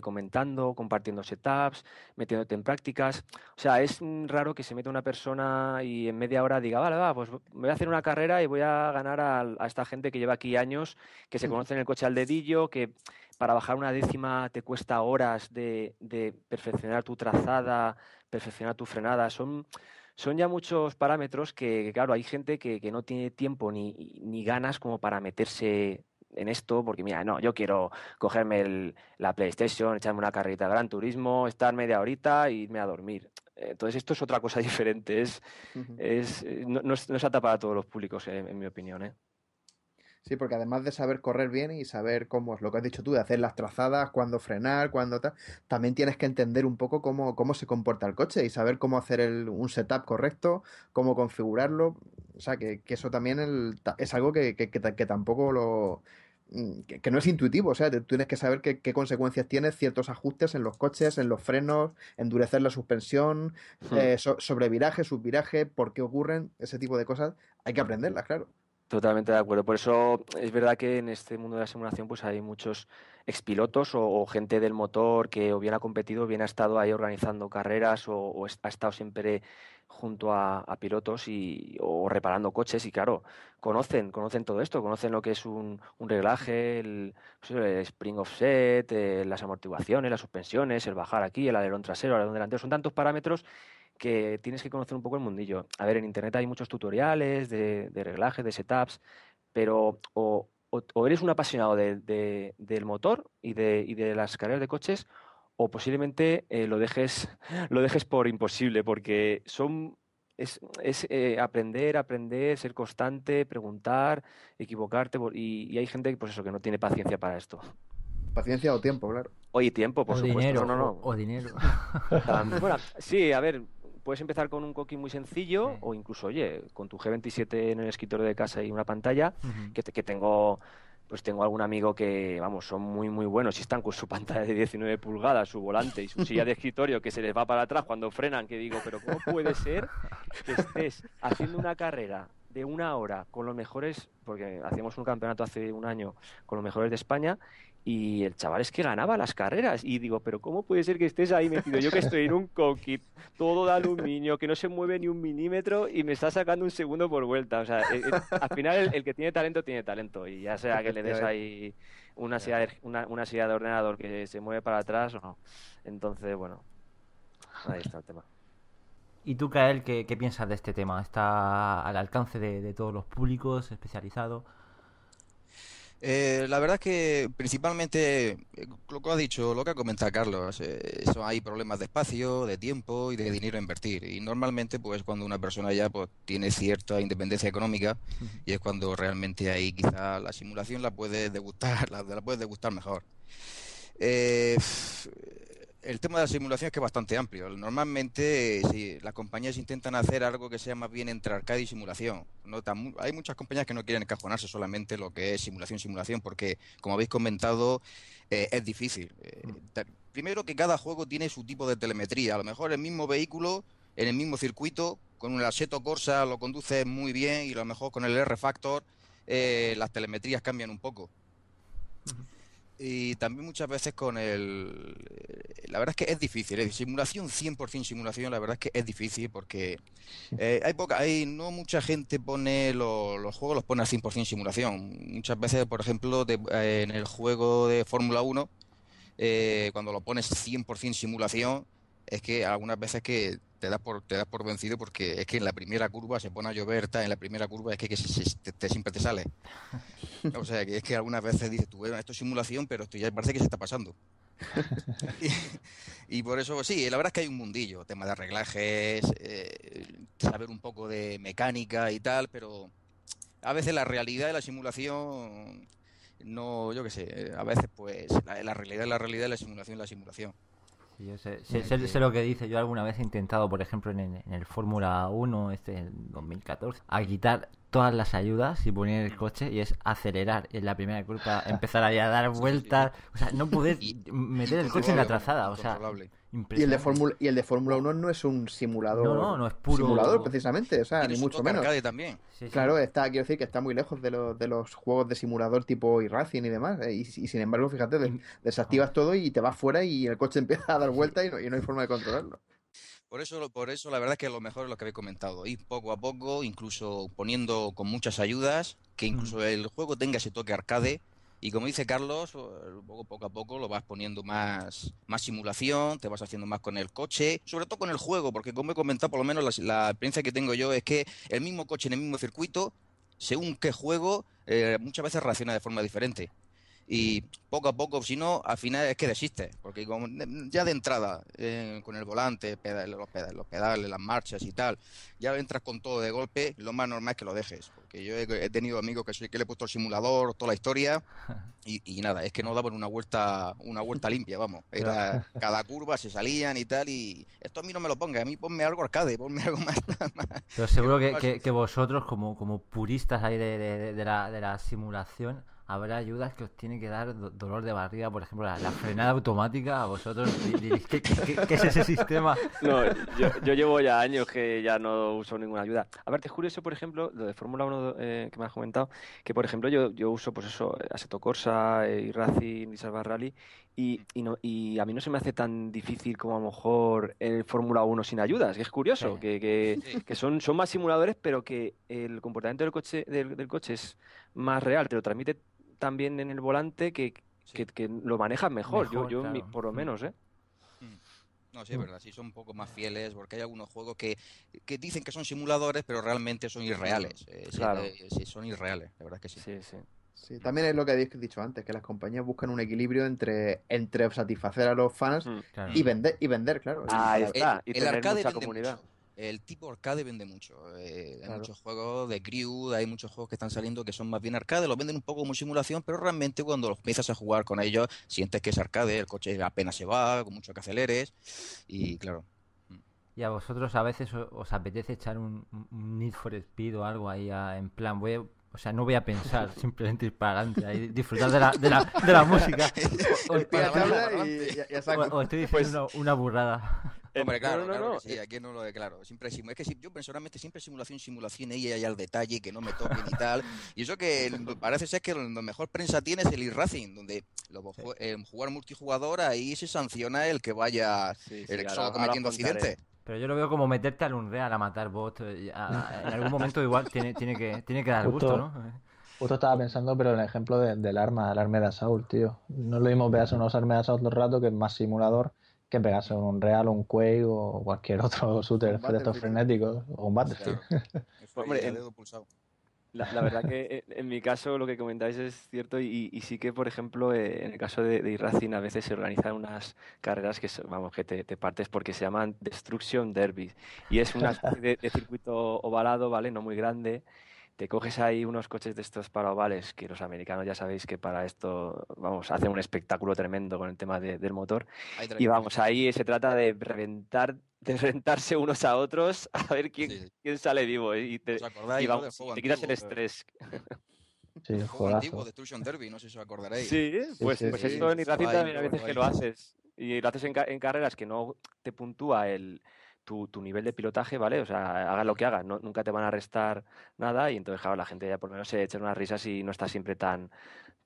comentando, compartiendo setups, metiéndote en prácticas. O sea, es mm, raro que se meta una persona y en media hora diga, vale, va, pues voy a hacer una carrera y voy a ganar a, a esta gente que lleva aquí años, que se mm. conoce en el coche al dedillo, que para bajar una décima te cuesta horas de, perfeccionar tu trazada, perfeccionar tu frenada. Son, son ya muchos parámetros que, claro, hay gente que, no tiene tiempo ni, ni, ganas como para meterse en esto, porque mira, no, yo quiero cogerme la PlayStation, echarme una carrerita de Gran Turismo, estar media horita e irme a dormir. Entonces esto es otra cosa diferente, es, eh, no, es, no todos los públicos, en, eh, en mi opinión. ¿eh? Sí, porque además de saber correr bien y saber cómo es lo que has dicho tú, de hacer las trazadas, cuándo frenar, cuándo tal, también tienes que entender un poco cómo, cómo se comporta el coche y saber cómo hacer el, un setup correcto, cómo configurarlo. O sea, que, eso también es algo que, que, que tampoco lo... Mm, que, no es intuitivo, o sea, tienes que saber qué, qué consecuencias tiene ciertos ajustes en los coches, en los frenos, endurecer la suspensión, hmm. eh, sobreviraje, subviraje, por qué ocurren, ese tipo de cosas, hay que aprenderlas, claro. Totalmente de acuerdo. Por eso es verdad que en este mundo de la simulación pues hay muchos expilotos o, gente del motor que o bien ha competido o bien ha estado ahí organizando carreras o, ha estado siempre junto a, pilotos y, o reparando coches y claro, conocen, conocen todo esto, conocen lo que es un, reglaje, pues, el, spring offset, eh, las amortiguaciones, las suspensiones, el bajar aquí, el alerón trasero, el alerón delantero, son tantos parámetros que tienes que conocer un poco el mundillo. A ver, en Internet hay muchos tutoriales de, de reglaje, de setups, pero o, eres un apasionado del motor y de, las carreras de coches, o posiblemente eh, lo, dejes, lo dejes por imposible, porque son es, es eh, aprender, aprender, ser constante, preguntar, equivocarte. Y, hay gente que, pues eso, que no tiene paciencia para esto. Paciencia o tiempo, claro. Oye, tiempo, por supuesto. o dinero. Ah, bueno, sí, a ver, puedes empezar con un coquín muy sencillo o incluso, oye, con tu G27 en el escritorio de casa y una pantalla, que, que tengo pues tengo algún amigo que, vamos, son muy, muy buenos y están con su pantalla de 19 pulgadas, su volante y su silla de escritorio que se les va para atrás cuando frenan, que digo, pero ¿cómo puede ser que estés haciendo una carrera de una hora con los mejores, porque hacíamos un campeonato hace un año con los mejores de España y el chaval es que ganaba las carreras. Y digo, pero ¿cómo puede ser que estés ahí metido? Yo que estoy en un cockpit, todo de aluminio, que no se mueve ni un milímetro y me está sacando un segundo por vuelta. O sea, eh, eh, al final el, que tiene talento tiene talento. Y ya sea que le des ahí una silla, de, ordenador que se mueve para atrás o no. Entonces, bueno, ahí está el tema. ¿Y tú, Kael, qué, piensas de este tema? ¿Está al alcance de, de todos los públicos especializado eh, la verdad es que principalmente eh, lo que ha dicho, lo que ha comentado Carlos, eh, hay problemas de espacio, de tiempo y de dinero a invertir. Y normalmente, pues cuando una persona ya pues, tiene cierta independencia económica, y es cuando realmente ahí quizá la simulación la puedes degustar, la, la puedes degustar mejor. Eh, el tema de la simulación es que es bastante amplio. Normalmente si las compañías intentan hacer algo que sea más bien entre arcade y simulación. No hay muchas compañías que no quieren encajonarse solamente lo que es simulación, simulación, porque como habéis comentado eh, es difícil. Eh, mm. primero que cada juego tiene su tipo de telemetría. A lo mejor el mismo vehículo en el mismo circuito, con un Assetto Corsa lo conduce muy bien y a lo mejor con el R-Factor eh, las telemetrías cambian un poco y también muchas veces con el... Eh, la verdad es que es difícil, es simulación, 100% simulación, la verdad es que es difícil porque eh, hay poca, hay, no mucha gente pone los juegos, los pone al 100% simulación. Muchas veces, por ejemplo, eh, en el juego de Fórmula 1, cuando lo pones 100% simulación, es que algunas veces que te da por, te das por vencido porque es que en la primera curva se pone a llover, en la primera curva es que, que siempre te sale. O sea, que es que algunas veces dices, tú, bueno, esto es simulación, pero esto ya parece que se está pasando. y, por eso, sí, la verdad es que hay un mundillo, tema de arreglajes, eh, saber un poco de mecánica y tal, pero a veces la realidad de la simulación, no, yo qué sé, a veces pues la, la realidad es la realidad de la simulación es la simulación sé, lo que dice. Yo alguna vez he intentado, por ejemplo, en, en el Fórmula 1, este, en 2014, a quitar todas las ayudas y poner el coche y es acelerar en la primera curva empezar a dar vueltas, o sea, no poder meter el coche en la trazada, o sea, y el de Fórmula y el de Fórmula 1 no es un simulador. No, no, es puro simulador precisamente, o sea, ni mucho menos. Claro, está quiero decir que está muy lejos de los de los juegos de simulador tipo iRacing y demás eh, y, sin embargo, fíjate, desactivas todo y te vas fuera y el coche empieza a dar vueltas y no hay forma de controlarlo. Por eso, por eso la verdad es que lo mejor es lo que habéis comentado, ir poco a poco, incluso poniendo con muchas ayudas, que mm. incluso el juego tenga ese toque arcade. Y como dice Carlos, poco, a poco lo vas poniendo más, más simulación, te vas haciendo más con el coche, sobre todo con el juego, porque como he comentado, por lo menos la, experiencia que tengo yo es que el mismo coche en el mismo circuito, según qué juego, eh, muchas veces reacciona de forma diferente y poco a poco, si no, al final es que desiste. porque eh, ya de entrada, eh, con el volante, los, pedales, los las marchas y tal, ya entras con todo de golpe, lo más normal es que lo dejes, porque yo he, tenido amigos que, que le he puesto el simulador, toda la historia, y, nada, es que no daban una vuelta, una vuelta limpia, vamos, cada curva se salían y tal, y esto a mí no me lo ponga, a mí ponme algo arcade, ponme algo más... Pero seguro que, vosotros, como, como puristas ahí de, la, de la simulación, habrá ayudas que os tiene que dar dolor de barriga, por ejemplo, la, frenada automática a vosotros. ¿Qué, es ese sistema? No, yo, llevo ya años que ya no uso ninguna ayuda. A ver, te juro eso, por ejemplo, lo de Fórmula 1 eh, que me has comentado, que por ejemplo yo, uso pues eso, Assetto Corsa eh, y Racing y Salva Rally y, a mí no se me hace tan difícil como a lo mejor el Fórmula 1 sin ayudas, que es curioso, que, son, son más simuladores pero que el comportamiento del coche, del coche es más real, te lo transmite también en el volante que, lo manejan mejor, yo, yo por lo mm. menos, ¿eh? Mm. No, sí, es mm. verdad, sí son un poco más fieles, porque hay algunos juegos que, dicen que son simuladores, pero realmente son irreales. Eh, claro. Eh, sí, son irreales, la verdad que sí. también es lo que habéis dicho antes, que las compañías buscan un equilibrio entre, entre satisfacer a los fans y vender, y vender, claro. Ah, está. y tener comunidad el tipo arcade vende mucho. Eh, hay muchos juegos de Crew, hay muchos juegos que están saliendo que son más bien arcade, los venden un poco como simulación, pero realmente cuando los empiezas a jugar con ellos, sientes que es arcade, el coche apenas se va, con mucho que aceleres, y claro. ¿Y a vosotros a veces os apetece echar un, Need for Speed o algo ahí en plan, voy a... O sea, no voy a pensar, simplemente ir para adelante, disfrutar de la, de la, de la música. O, o, estoy pues diciendo una burrada. Hombre, claro, claro sí, eh aquí no lo declaro. Siempre, es que yo personalmente siempre simulación, simulación, Y hay al detalle, que no me toquen y tal. Y eso que parece ser que la mejor prensa tiene es el e-racing, donde lo, jugar multijugador ahí se sanciona el que vaya el cometiendo accidentes. Pero yo lo veo como meterte al Unreal a matar bots. Eh, en algún momento igual tiene, que, tiene que dar gusto, ¿no? Eh. Justo estaba pensando, pero el ejemplo del arma, el arma de Assault, tío. No lo vimos veas unos armas de Assault todo el rato que es más simulador que pegarse un Real, un Quake o cualquier otro shooter de o un Hombre, el dedo pulsado. La, verdad que eh, en mi caso lo que comentáis es cierto y, sí que, por ejemplo, eh, en el caso de, de Irracin a veces se organizan unas carreras que, vamos, que te, partes porque se llaman Destruction Derby y es una especie de, de circuito ovalado, ¿vale? No muy grande te coges ahí unos coches de estos para ovales, que los americanos ya sabéis que para esto, vamos, hacen un espectáculo tremendo con el tema del motor. Y vamos, ahí se trata de reventar de reventarse unos a otros a ver quién, quién sale vivo ¿eh? y te, quitas el estrés. Sí, el juego antiguo, Destruction Derby, no sé si os acordaréis. Sí, pues, pues esto en Irracita también a veces que lo haces. Y lo haces en carreras que no te puntúa el, tu, tu, nivel de pilotaje, ¿vale? O sea, hagas lo que hagas, nunca te van a restar nada y entonces, claro, la gente ya por lo menos se echa unas risas y no está siempre tan,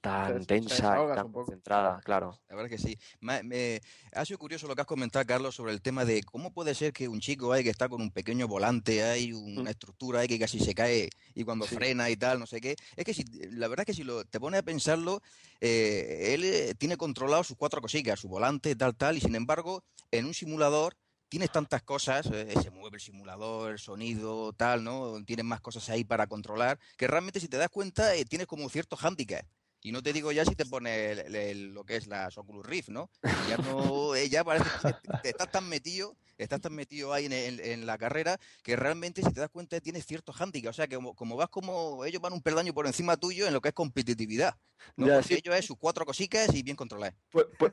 tan tensa, tan concentrada, claro. La verdad que sí. Me, ha sido curioso lo que has comentado, Carlos, sobre el tema de cómo puede ser que un chico hay que está con un pequeño volante, hay una estructura hay que casi se cae y cuando frena y tal, no sé qué. Es que si, la verdad que si lo, te pones a pensarlo, eh, él eh, tiene controlado sus cuatro cositas, su volante, tal, tal, y sin embargo, en un simulador tienes tantas cosas, eh, se mueve el simulador, el sonido, tal, ¿no? Tienes más cosas ahí para controlar, que realmente si te das cuenta eh, tienes como cierto handicap. Y no te digo ya si te pone lo que es la Oculus Rift, ¿no? Ya no, eh, ya parece que te estás tan metido estás tan metido ahí en, la carrera que realmente, si te das cuenta, tienes ciertos handicaps. O sea, que como, vas como ellos van un peldaño por encima tuyo en lo que es competitividad. ¿no? Ellos es sus cuatro cositas y bien controlar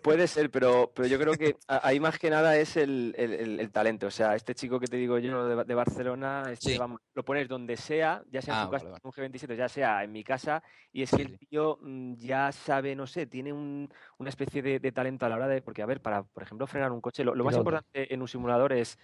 puede ser, pero, pero yo creo que ahí más que nada es el, talento. O sea, este chico que te digo yo de, de Barcelona, este lo pones donde sea, ya sea en ah, tu casa, en un G27, ya sea en mi casa, y es que el tío mm, ya sabe, no sé, tiene una especie de, talento a la hora de. Porque, a ver, para, por ejemplo, frenar un coche, lo, lo más importante en un simulador es,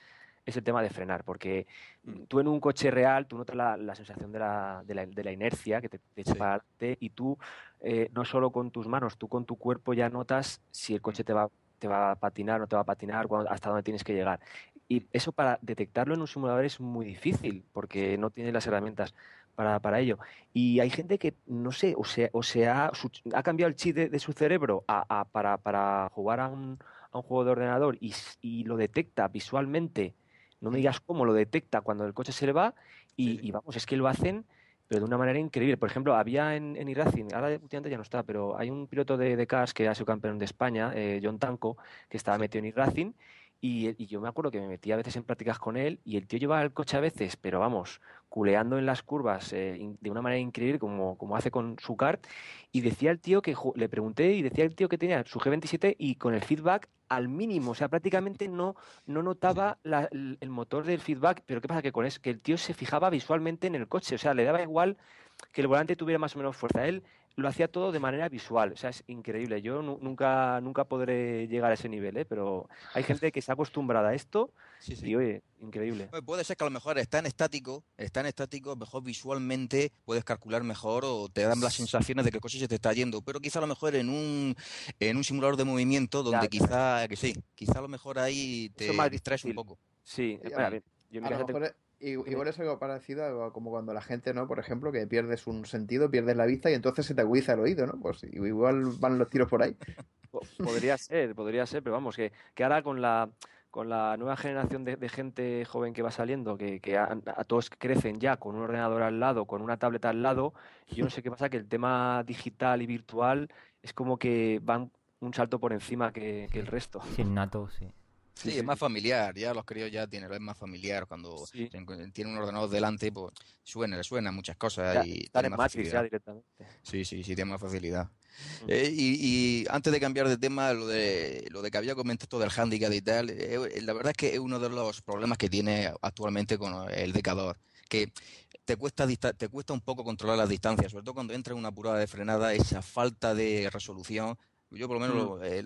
el tema de frenar, porque mm. tú en un coche real, tú notas la, sensación de la, inercia que te, echa y tú eh, no solo con tus manos, tú con tu cuerpo ya notas si el coche mm. te va, te va a patinar, no te va a patinar, hasta dónde tienes que llegar. Y eso para detectarlo en un simulador es muy difícil, porque no tiene las herramientas para, ello. Y hay gente que, no sé, o sea, o sea ha cambiado el chip de, su cerebro para, para jugar a un a un juego de ordenador y, lo detecta visualmente, no me digas cómo lo detecta cuando el coche se le va y, vamos, es que lo hacen pero de una manera increíble. Por ejemplo, había en, en Iracing, ahora últimamente ya no está, pero hay un piloto de, de Cars que ha sido campeón de España, eh, John Tanco, que estaba metido en Iracing y, y, yo me acuerdo que me metía a veces en prácticas con él y el tío llevaba el coche a veces, pero vamos, culeando en las curvas eh, de una manera increíble, como, hace con su kart. Y decía el tío que le pregunté y decía el tío que tenía su G27 y con el feedback al mínimo, o sea, prácticamente no, no notaba el motor del feedback, pero ¿qué pasa? Que con eso, que el tío se fijaba visualmente en el coche, o sea, le daba igual que el volante tuviera más o menos fuerza. a Él lo hacía todo de manera visual, o sea, es increíble. Yo nunca, nunca podré llegar a ese nivel, ¿eh? pero hay gente que se ha acostumbrada a esto sí, sí. y, oye, increíble. Puede ser que a lo mejor está en estático, Está en estático, mejor visualmente puedes calcular mejor o te dan las sensaciones de que el coche se te está yendo, pero quizá a lo mejor en un, en un simulador de movimiento donde quizá, que sí, quizá a lo mejor ahí te distraes un poco. Sí, yo y, igual es algo parecido a como cuando la gente, ¿no? Por ejemplo, que pierdes un sentido, pierdes la vista y entonces se te agudiza el oído, ¿no? Pues igual van los tiros por ahí. Podría ser, podría ser, pero vamos, que, que ahora con la con la nueva generación de, gente joven que va saliendo, que, que a, todos crecen ya con un ordenador al lado, con una tableta al lado, yo no sé qué pasa, que el tema digital y virtual es como que van un salto por encima que, el resto. Sí, nato, sí. Sí, es más familiar, ya los críos ya tienen, es más familiar cuando tiene un ordenador delante, pues suena, le suena muchas cosas. y están en Matrix directamente. Sí, sí, sí, tiene más facilidad. Mm. Eh, y, antes de cambiar de tema, lo de, lo de que había comentado del handicap y tal, eh, la verdad es que es uno de los problemas que tiene actualmente con el decador, que te cuesta, te cuesta un poco controlar las distancias, sobre todo cuando entra en una apurada de frenada, esa falta de resolución yo por lo menos mm. eh,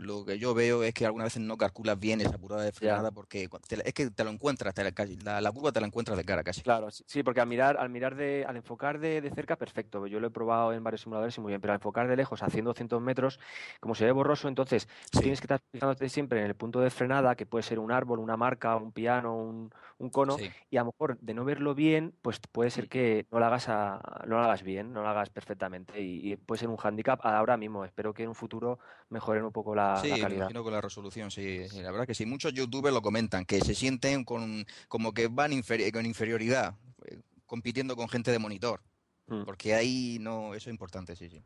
lo, que yo veo es que algunas veces no calculas bien esa curva de frenada porque es que te lo encuentras, te la, la, la, curva te la encuentras de cara casi. Claro, sí, porque al mirar, al mirar de, al enfocar de, cerca, perfecto. Yo lo he probado en varios simuladores y muy bien, pero al enfocar de lejos a 100, 200 metros, como se ve borroso, entonces tienes que estar fijándote siempre en el punto de frenada, que puede ser un árbol, una marca, un piano, un, cono, y a lo mejor de no verlo bien, pues puede ser que no lo hagas, no lo hagas bien, no lo hagas perfectamente, y, y puede ser un handicap ahora mismo. Espero que un futuro mejoren un poco la, calidad. Sí, con la resolución, sí, La verdad que sí, muchos youtubers lo comentan, que se sienten con, como que van con inferioridad, eh, compitiendo con gente de monitor. Mm. Porque ahí no, eso es importante, sí, sí.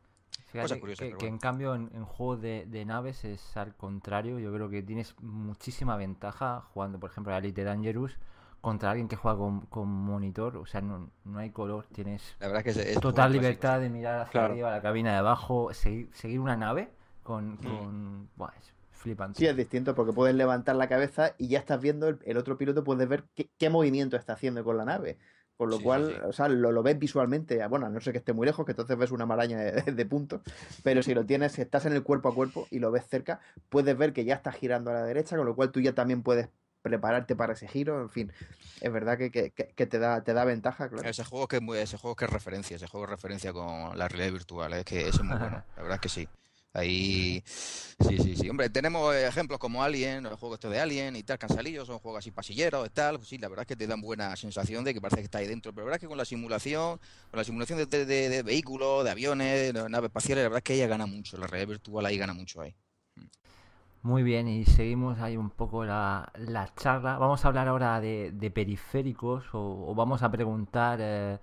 que, en cambio en, juegos de, de, naves es al contrario. Yo creo que tienes muchísima ventaja jugando, por ejemplo, a Elite Dangerous contra alguien que juega con, monitor, o sea, no, hay color, tienes la que es, total libertad de mirar hacia arriba, la cabina de abajo, seguir, seguir una nave con... Mm. con es flipante. Sí, es distinto porque puedes levantar la cabeza y ya estás viendo, el, otro piloto puedes ver qué, movimiento está haciendo con la nave. Con lo cual, o sea, lo, ves visualmente, bueno, no sé que esté muy lejos, que entonces ves una maraña de, de puntos, pero si lo tienes, si estás en el cuerpo a cuerpo y lo ves cerca, puedes ver que ya está girando a la derecha, con lo cual tú ya también puedes prepararte para ese giro, en fin, es verdad que, que, te, da, te da ventaja, claro. Ese juego, que, ese juego que es referencia, ese juego es referencia con la realidad virtual, es que eso es muy bueno, la verdad es que sí. Ahí, sí, sí, sí. Hombre, tenemos ejemplos como Alien, el juego este de Alien y tal, salido, son juegos así pasilleros y tal. Pues sí, la verdad es que te dan buena sensación de que parece que está ahí dentro. Pero la verdad es que con la simulación, con la simulación de, de, de vehículos, de aviones, de naves espaciales, la verdad es que ella gana mucho. La realidad virtual ahí gana mucho ahí. Muy bien, y seguimos ahí un poco la, la charla. Vamos a hablar ahora de, periféricos o, vamos a preguntar eh,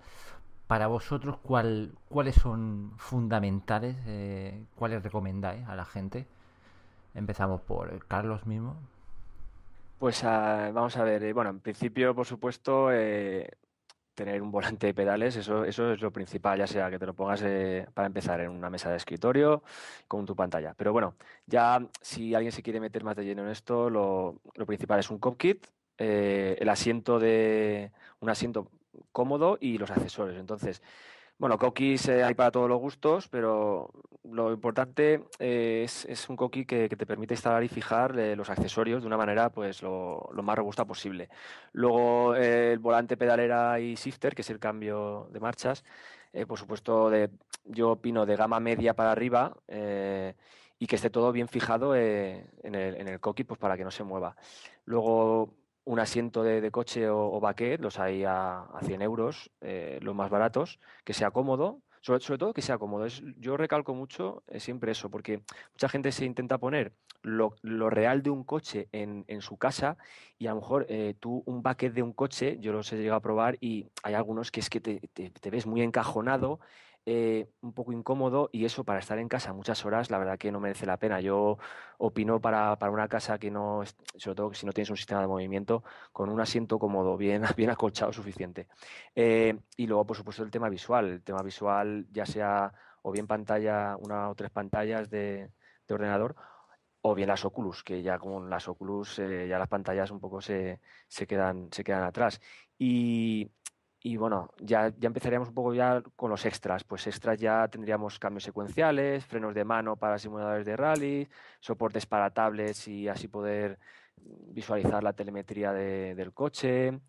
para vosotros cuál, cuáles son fundamentales, eh, cuáles recomendáis a la gente. Empezamos por Carlos mismo. Pues ah, vamos a ver, eh, bueno, en principio, por supuesto, tener un volante de pedales, eso, eso es lo principal, ya sea que te lo pongas eh, para empezar en una mesa de escritorio con tu pantalla. Pero bueno, ya mm, si alguien se quiere meter más de lleno en esto, lo, lo principal es un cop kit, eh, el asiento de un asiento cómodo y los accesorios. Entonces, bueno, coquis eh, hay para todos los gustos, pero lo importante eh, es, un coqui que, te permite instalar y fijar eh, los accesorios de una manera pues lo, más robusta posible. Luego el volante pedalera y shifter, que es el cambio de marchas, por supuesto de, yo opino de gama media para arriba y que esté todo bien fijado en el, coqui pues, para que no se mueva. Luego un asiento de, coche o, baquet, los hay a, 100 euros, eh, los más baratos, que sea cómodo, sobre, todo que sea cómodo. yo recalco mucho es eh, siempre eso, porque mucha gente se intenta poner lo, real de un coche en, su casa y a lo mejor eh, tú un baquet de un coche, yo los he llegado a probar y hay algunos que es que te ves muy encajonado eh, un poco incómodo y eso para estar en casa muchas horas, la verdad que no merece la pena. Yo opino para, una casa que no, sobre todo si no tienes un sistema de movimiento, con un asiento cómodo, bien, bien acolchado, suficiente. Eh, y luego, por supuesto, el tema visual. El tema visual, ya sea o bien pantalla, una o tres pantallas de, ordenador, o bien las Oculus, que ya con las Oculus eh, ya las pantallas un poco se, se, quedan, se quedan atrás. Y, y bueno, ya, ya empezaríamos un poco ya con los extras. Pues extras ya tendríamos cambios secuenciales, frenos de mano para simuladores de rally, soportes para tablets y así poder visualizar la telemetría del coche,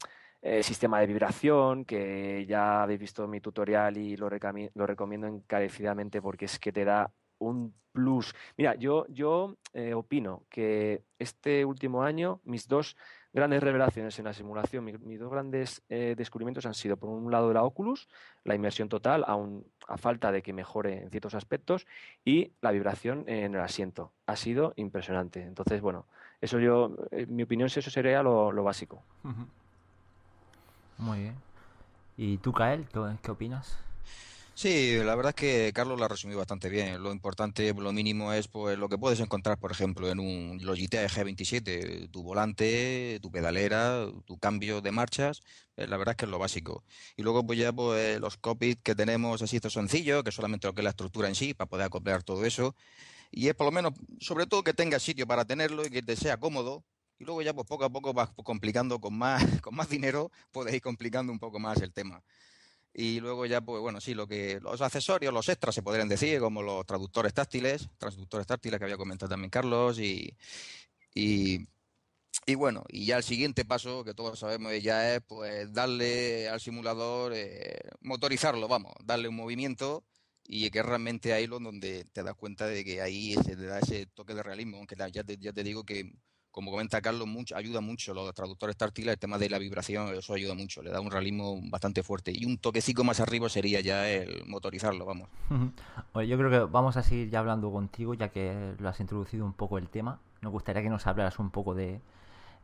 eh, sistema de vibración, que ya habéis visto mi tutorial y lo, recomiendo encarecidamente porque es que te da un plus. Mira, yo, yo eh, opino que este último año mis dos grandes revelaciones en la simulación. Mis, dos grandes eh, descubrimientos han sido, por un lado, la Oculus, la inmersión total, aun, a falta de que mejore en ciertos aspectos, y la vibración en el asiento. Ha sido impresionante. Entonces, bueno, eso yo, eh, mi opinión, eso sería lo, básico. Muy bien. ¿Y tú, Kael, qué opinas? Sí, la verdad es que Carlos la resumió bastante bien. Lo importante, lo mínimo es pues lo que puedes encontrar, por ejemplo, en un Logitech G27, tu volante, tu pedalera, tu cambio de marchas, eh, la verdad es que es lo básico. Y luego pues ya pues eh, los copies que tenemos así son sencillo, que solamente lo que es la estructura en sí para poder acoplar todo eso y es por lo menos sobre todo que tengas sitio para tenerlo y que te sea cómodo y luego ya pues poco a poco vas complicando con más con más dinero, puedes ir complicando un poco más el tema. Y luego ya, pues bueno, sí, lo que los accesorios, los extras se podrían decir, como los traductores táctiles, traductores táctiles que había comentado también Carlos, y, y, bueno, y ya el siguiente paso que todos sabemos ya es pues darle al simulador, eh, motorizarlo, vamos, darle un movimiento y que realmente ahí lo donde te das cuenta de que ahí se te da ese toque de realismo, aunque ya te digo que como comenta Carlos, ayuda mucho los traductores Tartila, el tema de la vibración, eso ayuda mucho, le da un realismo bastante fuerte. Y un toquecito más arriba sería ya el motorizarlo, vamos. yo creo que vamos a seguir ya hablando contigo, ya que lo has introducido un poco el tema. Nos gustaría que nos hablaras un poco de,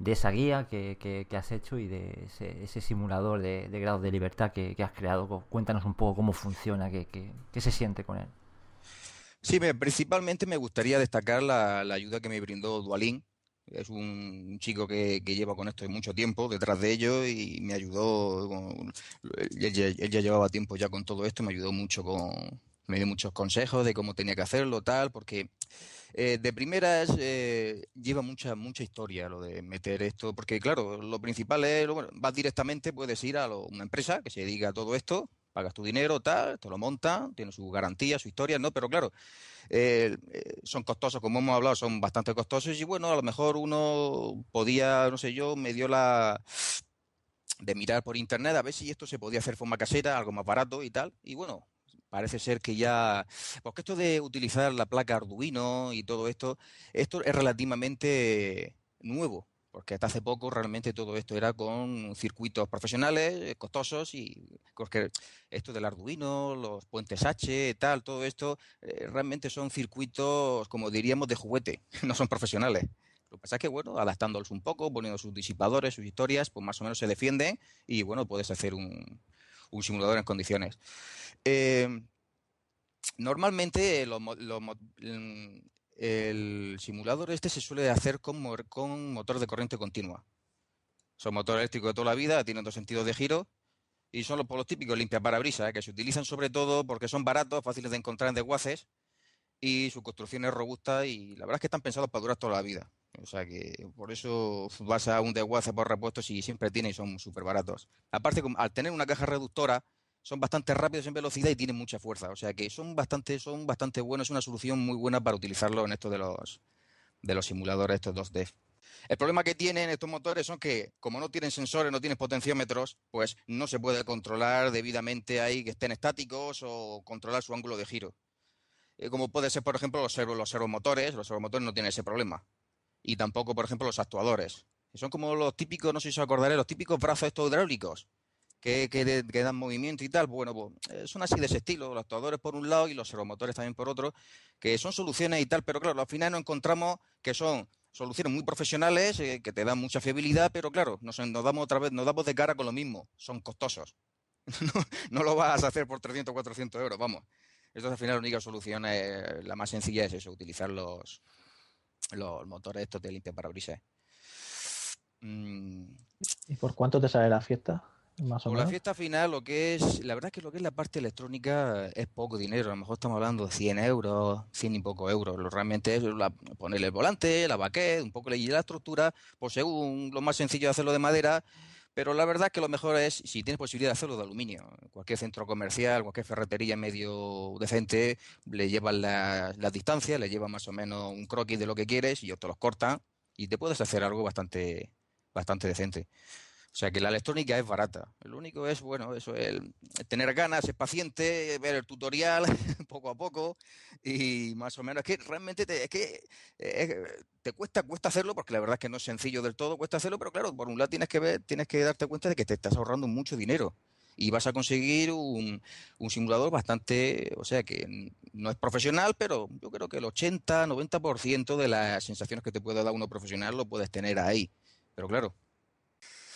esa guía que, has hecho y de ese, simulador de, de, grados de libertad que, has creado. Cuéntanos un poco cómo funciona, qué se siente con él. Sí, principalmente me gustaría destacar la, la ayuda que me brindó Dualín es un chico que, lleva con esto mucho tiempo detrás de ello y me ayudó, él, ya, llevaba tiempo ya con todo esto, me ayudó mucho con, me dio muchos consejos de cómo tenía que hacerlo, tal, porque eh, de primeras eh, lleva mucha, mucha historia lo de meter esto, porque claro, lo principal es, vas directamente, puedes ir a una empresa que se dedica a todo esto, pagas tu dinero, tal, te lo monta, tiene su garantía, su historia, ¿no? Pero claro, eh, eh, son costosos, como hemos hablado, son bastante costosos y bueno, a lo mejor uno podía, no sé yo, me dio la de mirar por internet a ver si esto se podía hacer forma casera, algo más barato y tal, y bueno, parece ser que ya, porque esto de utilizar la placa Arduino y todo esto, esto es relativamente nuevo. Porque hasta hace poco realmente todo esto era con circuitos profesionales, eh, costosos, y esto del Arduino, los puentes H, tal, todo esto, eh, realmente son circuitos, como diríamos, de juguete, no son profesionales. Lo que pasa es que, bueno, adaptándolos un poco, poniendo sus disipadores, sus historias, pues más o menos se defienden y, bueno, puedes hacer un, un simulador en condiciones. Eh, normalmente los, mm, el simulador este se suele hacer con, con motor de corriente continua. Son motor eléctrico de toda la vida, tienen dos sentidos de giro y son los, polos los típicos limpiaparabrisas, parabrisas ¿eh? que se utilizan sobre todo porque son baratos, fáciles de encontrar en desguaces y su construcción es robusta y la verdad es que están pensados para durar toda la vida. O sea que por eso vas a un desguace por repuestos y siempre tienen y son súper baratos. Aparte, al tener una caja reductora, son bastante rápidos en velocidad y tienen mucha fuerza. O sea que son bastante, son bastante buenos, es una solución muy buena para utilizarlo en estos de los, de los simuladores, estos 2D. El problema que tienen estos motores son que, como no tienen sensores, no tienen potenciómetros, pues no se puede controlar debidamente ahí que estén estáticos o controlar su ángulo de giro. Eh, como puede ser, por ejemplo, los, los servomotores, los servomotores no tienen ese problema. Y tampoco, por ejemplo, los actuadores. Son como los típicos, no sé si os acordaré, los típicos brazos estos hidráulicos que, dan movimiento y tal. Bueno, pues eh, son así de ese estilo, los actuadores por un lado y los aeromotores también por otro, que son soluciones y tal, pero claro, al final nos encontramos que son soluciones muy profesionales, eh, que te dan mucha fiabilidad, pero claro, nos, nos damos otra vez, nos damos de cara con lo mismo, son costosos. no, lo vas a hacer por 300 o 400 euros, vamos. Entonces, al final, la única solución, la más sencilla es eso, utilizar los, los motores estos de limpia para Mm. ¿Y por cuánto te sale la fiesta? Por la fiesta final, lo que es, la verdad es que lo que es la parte electrónica es poco dinero, a lo mejor estamos hablando de 100 euros, 100 y poco euros, lo realmente es ponerle el volante, la baqueta, un poco y la estructura, por según lo más sencillo es hacerlo de madera, pero la verdad es que lo mejor es, si tienes posibilidad de hacerlo de aluminio, cualquier centro comercial, cualquier ferretería medio decente, le llevan las la distancias, le llevan más o menos un croquis de lo que quieres y otros te los cortan y te puedes hacer algo bastante, bastante decente. O sea que la electrónica es barata. Lo único es, bueno, eso, el tener ganas, ser paciente, ver el tutorial poco a poco y más o menos. Es que realmente te, es que, eh, te cuesta, cuesta hacerlo porque la verdad es que no es sencillo del todo, cuesta hacerlo, pero claro, por un lado tienes que ver, tienes que darte cuenta de que te estás ahorrando mucho dinero y vas a conseguir un, un, simulador bastante, o sea, que no es profesional, pero yo creo que el 80, 90% de las sensaciones que te puede dar uno profesional lo puedes tener ahí. Pero claro,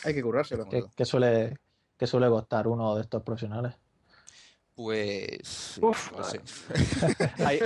hay que currárselo. ¿Qué, ¿Qué, suele, ¿Qué suele costar uno de estos profesionales? Pues. hay,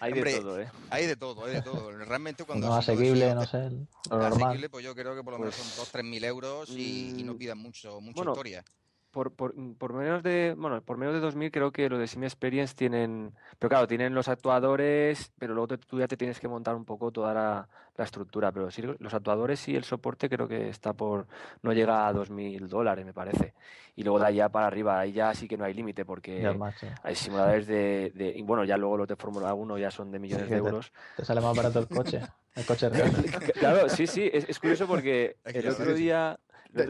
hay, de todo, ¿eh? Hay de todo, hay de todo. Realmente cuando. No asequible, no sé. Lo asequible, normal. pues yo creo que por lo menos pues son 2-3 mil euros y, no mm, pidan mucho, mucha historia por, mm, por, menos de bueno por menos de 2000 creo que lo de Sim Experience tienen pero claro tienen los actuadores pero luego tú ya te tienes que montar un poco toda la, estructura pero los actuadores y el soporte creo que está por no llega a 2000 dólares me parece y luego de allá para arriba ahí ya sí que no hay límite porque eh. hay simuladores de, y bueno ya luego los de Fórmula 1 ya son de millones de euros te sale más barato el coche el coche real claro sí sí es curioso porque el otro día te,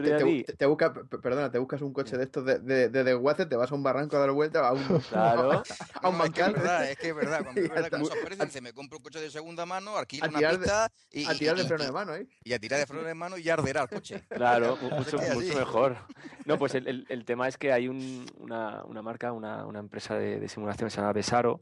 te, busca, perdona, te buscas un coche de estos de, de, de desguace, te vas a un barranco a dar vuelta a un, claro. a un no, es, que es verdad, es que verdad. Cuando, es me compro un coche de segunda mano, alquilo una pista y, a tirar de freno de mano, ¿eh? Y a tirar de freno de mano y arderá el coche. Claro, pues mucho, mejor. No, pues el, el, tema es que hay un, una, una marca, una, una empresa de, de simulación que se llama Besaro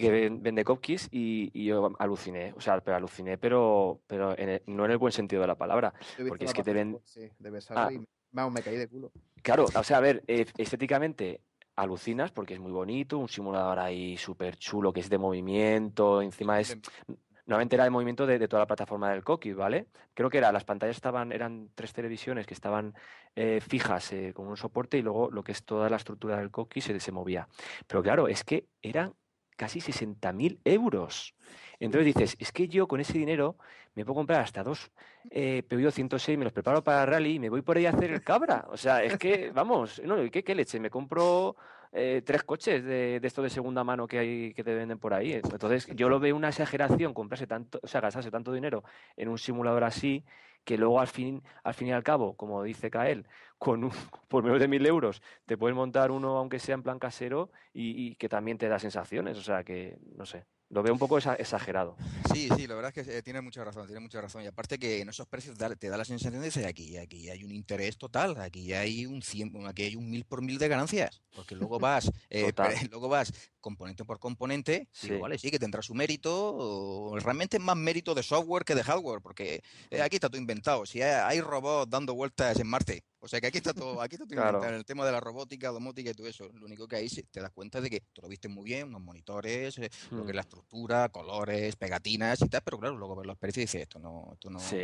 que vende cookies y, yo aluciné, o sea, pero aluciné, pero, pero no en el buen sentido de la palabra, porque es que te ven... Sí, ah. me, caí de culo. Claro, o sea, a ver, eh, estéticamente alucinas porque es muy bonito, un simulador ahí súper chulo que es de movimiento, encima es... Nuevamente era el movimiento de, toda la plataforma del cookie, ¿vale? Creo que era, las pantallas estaban, eran tres televisiones que estaban eh, fijas eh, con un soporte y luego lo que es toda la estructura del cookie se, se movía. Pero claro, es que eran casi 60.000 euros. Entonces dices, es que yo con ese dinero me puedo comprar hasta dos eh, 106, me los preparo para rally y me voy por ahí a hacer el cabra. O sea, es que, vamos, no, qué leche? Me compro eh, tres coches de, esto de segunda mano que hay que te venden por ahí. Entonces, yo lo veo una exageración comprarse tanto, o sea, gastarse tanto dinero en un simulador así, que luego al fin, al fin y al cabo, como dice Kael, con un, por menos de mil euros te puedes montar uno, aunque sea en plan casero, y que también te da sensaciones. O sea, que no sé. Lo veo un poco exagerado. Sí, sí, la verdad es que eh, tiene mucha razón, tiene mucha razón. Y aparte que en esos precios te da la sensación de que aquí, aquí hay un interés total, aquí hay un 100, aquí hay un mil por mil de ganancias, porque luego vas, eh, luego vas componente por componente, sí. sí que tendrá su mérito, realmente es más mérito de software que de hardware, porque eh, aquí está todo inventado. Si hay robots dando vueltas en Marte, o sea que aquí está todo, aquí está todo En el tema de la robótica, domótica y todo eso. Lo único que ahí te das cuenta de que tú lo viste muy bien, unos monitores, eh, lo que es hmm. la estructura, colores, pegatinas y tal, pero claro, luego ver los precios y dices, esto no, esto no. Sí,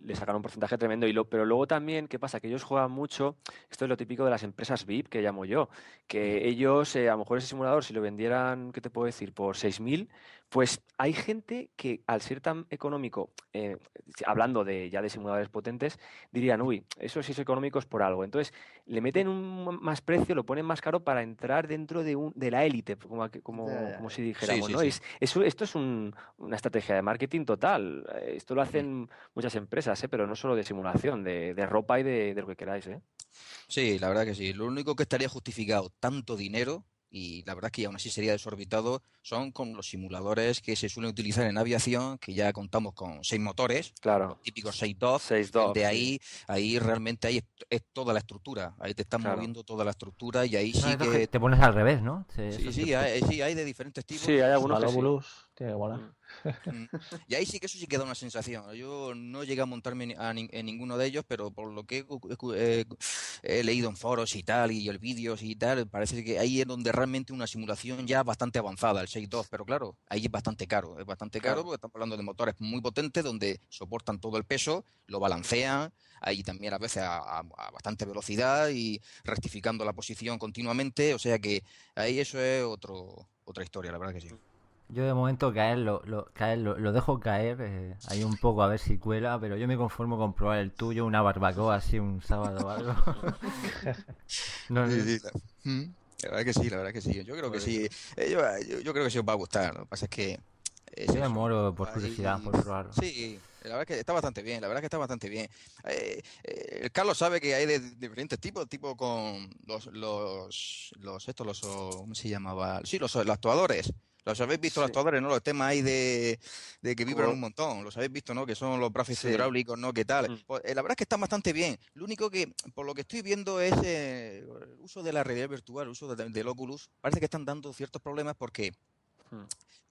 le, sacaron un porcentaje tremendo. Y lo, pero luego también, ¿qué pasa? Que ellos juegan mucho, esto es lo típico de las empresas VIP que llamo yo, que hmm. ellos, eh, a lo mejor ese simulador, si lo vendieran, ¿qué te puedo decir? Por 6.000 pues hay gente que al ser tan económico, eh, hablando de ya de simuladores potentes, dirían, uy, eso sí es económico es por algo. Entonces, le meten un más precio, lo ponen más caro para entrar dentro de, de la élite, como, si dijéramos, ¿no? esto es una estrategia de marketing total. Eh, esto lo hacen muchas empresas, ¿eh? pero no solo de simulación, de, ropa y de, de, lo que queráis, Sí, la verdad que sí. Lo único que estaría justificado tanto dinero y la verdad que aún así sería desorbitado, son con los simuladores que se suelen utilizar en aviación, que ya contamos con seis motores, claro. típicos 6-2 de ahí, ahí realmente ahí es, toda la estructura, ahí te están moviendo toda la estructura y ahí sí que... Te pones al revés, ¿no? sí, sí, hay, de diferentes tipos. Sí, hay algunos Mm. Mm. Y ahí sí que eso sí que da una sensación. Yo no llegué a montarme en ninguno de ellos, pero por lo que he, eh, leído en foros y tal, y el vídeos y tal, parece que ahí es donde realmente una simulación ya bastante avanzada, el 6.2, pero claro, ahí es bastante caro. Es bastante caro porque estamos hablando de motores muy potentes donde soportan todo el peso, lo balancean, ahí también a veces a, a bastante velocidad y rectificando la posición continuamente. O sea que ahí eso es otro, otra historia, la verdad que sí. Yo de momento caer lo, lo, dejo caer hay eh, ahí un poco a ver si cuela, pero yo me conformo con probar el tuyo, una barbacoa así un sábado o algo. no, mm, la... verdad que sí, la verdad que sí. Yo creo que sí. Eh, yo, creo que sí os va a gustar. Lo que pasa es que. Eh, es yo me muero por curiosidad, por Sí, la verdad que está bastante bien, la verdad que está bastante bien. Carlos sabe que hay de, diferentes tipos, tipo con los, los, los, estos, los, ¿cómo se llamaba? Sí, los, los actuadores. Los habéis visto los actuadores, ¿no? Los temas ahí de, que vibran un montón. Los habéis visto, ¿no? Que son los brazos hidráulicos, ¿no? ¿Qué tal? Mm. Pues, eh, la verdad es que están bastante bien. Lo único que, por lo que estoy viendo, es eh, el uso de la realidad virtual, el uso del de, Oculus. Parece que están dando ciertos problemas porque mm.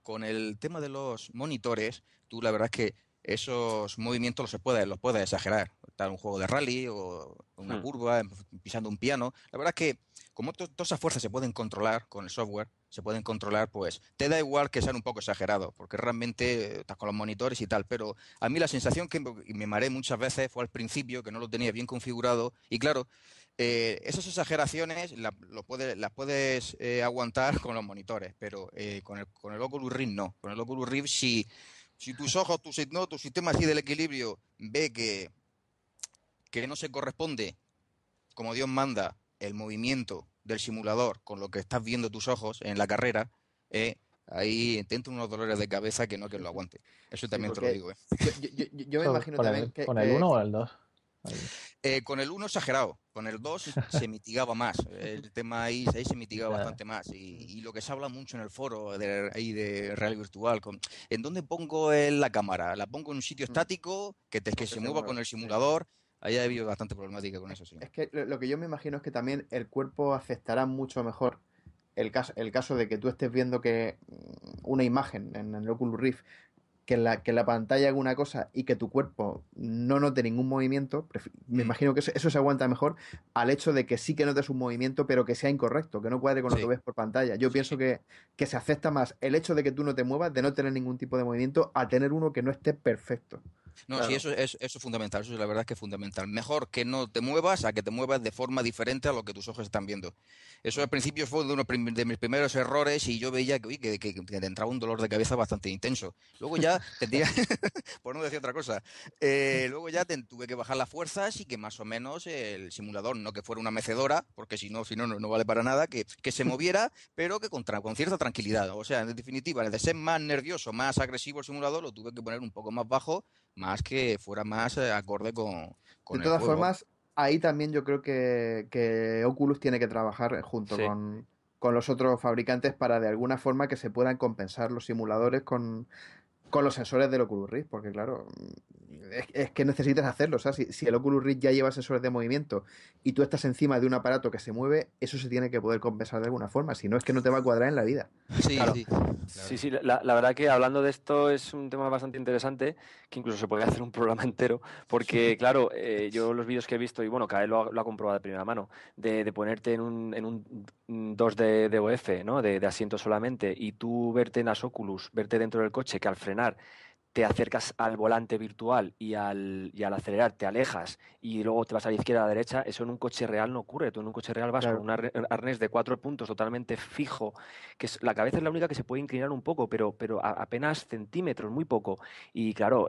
con el tema de los monitores, tú la verdad es que esos movimientos los, los puedes exagerar. Tal un juego de rally o una mm. curva, pisando un piano. La verdad es que como todas esas fuerzas se pueden controlar con el software, se pueden controlar, pues te da igual que sean un poco exagerados, porque realmente eh, estás con los monitores y tal, pero a mí la sensación que me mareé muchas veces fue al principio, que no lo tenía bien configurado, y claro, eh, esas exageraciones lo las puedes eh, aguantar con los monitores, pero con, el, con el no, con el Oculus Rift si, si tus ojos, tu, tu sistema así del equilibrio ve que, que no se corresponde, como Dios manda, el movimiento del simulador con lo que estás viendo tus ojos en la carrera, eh, ahí intento unos dolores de cabeza que no que lo aguante. Eso también te lo digo. Eh. Yo, me imagino que... ¿Con el 1 o el 2? Eh, con el 1 exagerado, con el 2 se mitigaba más. El tema ahí, ahí se mitigaba bastante más. Y, lo que se habla mucho en el foro de, Real de virtual, con, ¿en dónde pongo la cámara? ¿La pongo en un sitio mm. estático que, te, que se mueva con el simulador? Ahí ha habido bastante problemática con eso, sí. Es que lo que yo me imagino es que también el cuerpo aceptará mucho mejor el caso, el caso de que tú estés viendo que mm, una imagen en el Oculus Rift, que la, que la pantalla haga una cosa y que tu cuerpo no note ningún movimiento, me mm. imagino que eso, se aguanta mejor al hecho de que sí que notes un movimiento, pero que sea incorrecto, que no cuadre con lo que ves por pantalla. Yo pienso que, que se acepta más el hecho de que tú no te muevas, de no tener ningún tipo de movimiento, a tener uno que no esté perfecto. No, sí, eso, es eso es fundamental, eso es la verdad que es fundamental. Mejor que no te muevas a que te muevas de forma diferente a lo que tus ojos están viendo. Eso al principio fue uno de mis primeros errores y yo veía que, que, entraba un dolor de cabeza bastante intenso. Luego ya tendría, por no decir otra cosa, eh, luego ya tuve que bajar las fuerzas y que más o menos el simulador, no que fuera una mecedora, porque si no, si no, no vale para nada, que, se moviera, pero que con, con cierta tranquilidad. O sea, en definitiva, de ser más nervioso, más agresivo el simulador, lo tuve que poner un poco más bajo más que fuera más eh, acorde con, con de todas formas ahí también yo creo que, Oculus tiene que trabajar eh, junto con, los otros fabricantes para de alguna forma que se puedan compensar los simuladores con, con los sensores del Oculus Rift, porque claro, es, que necesitas hacerlo. si, el Oculus Rift ya lleva sensores de movimiento y tú estás encima de un aparato que se mueve, eso se tiene que poder compensar de alguna forma. Si no, es que no te va a cuadrar en la vida. Sí, sí. sí, La, verdad que hablando de esto es un tema bastante interesante, que incluso se puede hacer un programa entero, porque, claro, eh, yo los vídeos que he visto, y bueno, Kael lo, ha comprobado de primera mano, de, ponerte en un, en 2D de OF, ¿no? De, de asiento solamente, y tú verte en las Oculus, verte dentro del coche, que al frenar te acercas al volante virtual y al, acelerar te alejas y luego te vas a la izquierda, a la derecha, eso en un coche real no ocurre. Tú en un coche real vas con un arnés de cuatro puntos totalmente fijo, que es, la cabeza es la única que se puede inclinar un poco, pero, pero apenas centímetros, muy poco. Y claro,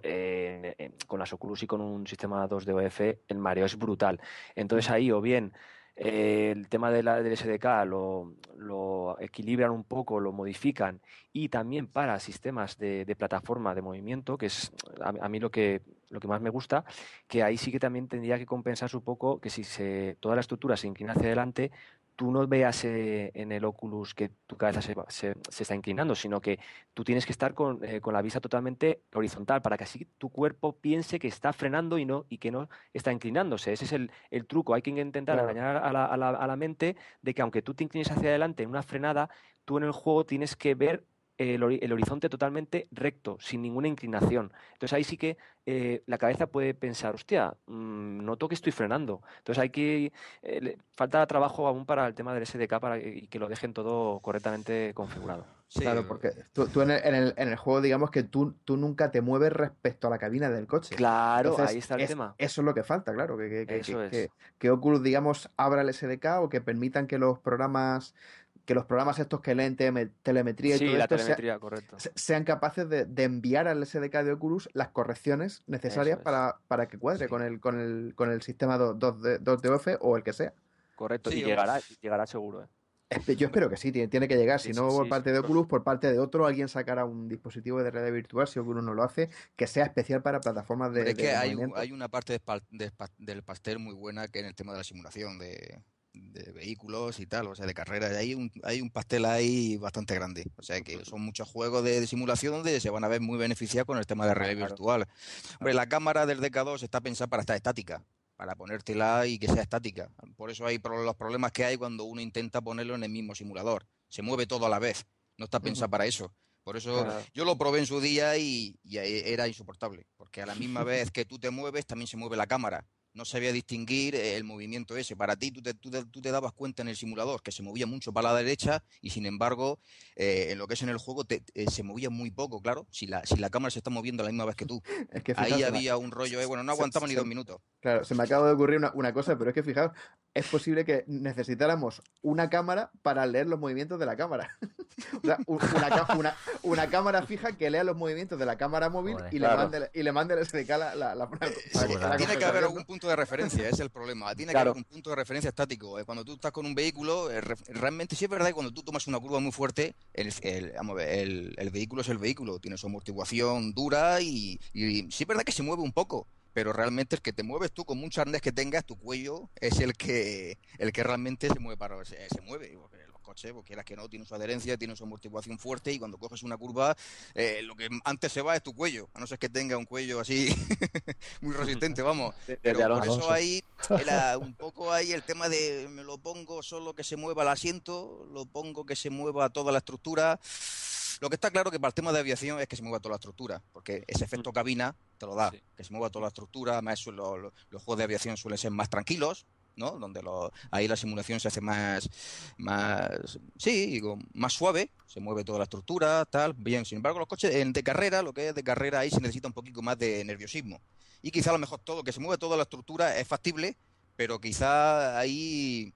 con las Oculus y con un sistema 2 dof el mareo es brutal. Entonces ahí o bien eh, el tema de la, del SDK lo, equilibran un poco, lo modifican y también para sistemas de, plataforma de movimiento, que es a, mí lo que, lo que más me gusta, que ahí sí que también tendría que compensarse un poco que si se, toda la estructura se inclina hacia adelante, tú no veas eh, en el Oculus que tu cabeza se, está inclinando, sino que tú tienes que estar eh, con, la vista totalmente horizontal para que así tu cuerpo piense que está frenando y no y que no está inclinándose. Ese es el, truco. Hay que intentar a la, a la mente de que aunque tú te inclines hacia adelante en una frenada, tú en el juego tienes que ver el, horizonte totalmente recto, sin ninguna inclinación. Entonces ahí sí que eh, la cabeza puede pensar, hostia, mm, noto que estoy frenando. Entonces hay que, eh, falta trabajo aún para el tema del SDK para y que lo dejen todo correctamente configurado. Claro, porque tú, en, el, juego, digamos que tú, tú nunca te mueves respecto a la cabina del coche. Claro, ahí está el tema. Eso es lo que falta, claro, que, que, que, que Oculus, digamos, abra el SDK o que permitan que los programas que los programas estos que leen telemetría y todo esto sean capaces de, enviar al SDK de Oculus las correcciones necesarias para, que cuadre con, el, con, el, sistema 2DOF o el que sea. Correcto, y llegará, llegará seguro. ¿eh? Yo espero que sí, tiene, que llegar. Si no, por parte de Oculus, por parte de otro, alguien sacará un dispositivo de red virtual, si Oculus no lo hace, que sea especial para plataformas de. hay, una parte del pastel muy buena que en el tema de la simulación, de, de vehículos y tal, o sea, de carreras. Hay un, hay un pastel ahí bastante grande. O sea, que son muchos juegos de, simulación donde se van a ver muy beneficiados con el tema de realidad virtual. la cámara del DK2 está pensada para estar estática para ponértela y que sea estática. Por eso hay los problemas que hay cuando uno intenta ponerlo en el mismo simulador. Se mueve todo a la vez. No está pensada para eso. Por eso yo lo probé en su día y, eh, era insoportable. Porque a la misma vez que tú te mueves, también se mueve la cámara no sabía distinguir eh, el movimiento ese. Para ti, tú te, dabas cuenta en el simulador que se movía mucho para la derecha y sin embargo, eh, en lo que es en el juego, eh, se movía muy poco, claro, si la, si la cámara se está moviendo a la misma vez que tú. que, Ahí había un rollo, bueno, no aguantaba ni dos minutos. Claro, se me acaba de ocurrir una, una cosa, pero es que fijaos, es posible que necesitáramos una cámara para leer los movimientos de la cámara. una, cámara fija que lea los movimientos de la cámara móvil y, le mande, y le mande el la, la, Tiene que haber algún punto de referencia, es el problema. Tiene que haber un punto de referencia estático. Eh, cuando tú estás con un vehículo, eh, realmente sí es verdad que cuando tú tomas una curva muy fuerte, el, vehículo es el vehículo. Tiene su amortiguación dura y, y sí es verdad que se mueve un poco pero realmente el que te mueves tú con un arnés que tengas, tu cuello es el que el que realmente se mueve para se, mueve, los coches, porque quieras que no, tienen su adherencia, tienen su amortiguación fuerte y cuando coges una curva, eh, lo que antes se va es tu cuello, a no ser que tenga un cuello así muy resistente, vamos. por eso ahí un poco ahí el tema de me lo pongo solo que se mueva el asiento, lo pongo que se mueva toda la estructura lo que está claro que para el tema de aviación es que se mueva toda la estructura, porque ese efecto mm. cabina te lo da, que se mueva toda la estructura, además los juegos de aviación suelen ser más tranquilos, ¿no? Donde ahí la simulación se hace más, más, sí, más suave, se mueve toda la estructura, tal, bien. Sin embargo, los coches de carrera, lo que es de carrera, ahí se necesita un poquito más de nerviosismo. Y quizá a lo mejor todo, que se mueva toda la estructura es factible, pero quizá ahí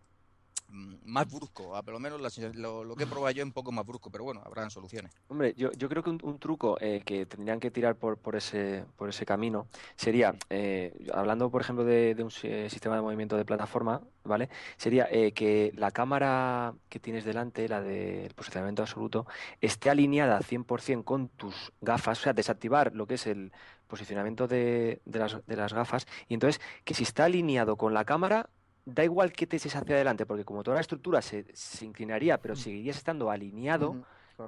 Mm, más brusco, a ah, lo menos lo, que he probado yo es un poco más brusco, pero bueno, habrán soluciones. Hombre, yo, creo que un, truco eh, que tendrían que tirar por, ese, por ese camino sería, eh, hablando por ejemplo de, un eh, sistema de movimiento de plataforma, ¿vale? Sería que la cámara que tienes delante, la del posicionamiento absoluto, esté alineada 100% con tus gafas, o sea, desactivar lo que es el posicionamiento de, las, de las gafas, y entonces que si está alineado con la cámara, da igual que te eches hacia adelante, porque como toda la estructura se, inclinaría, pero mm. seguirías estando alineado,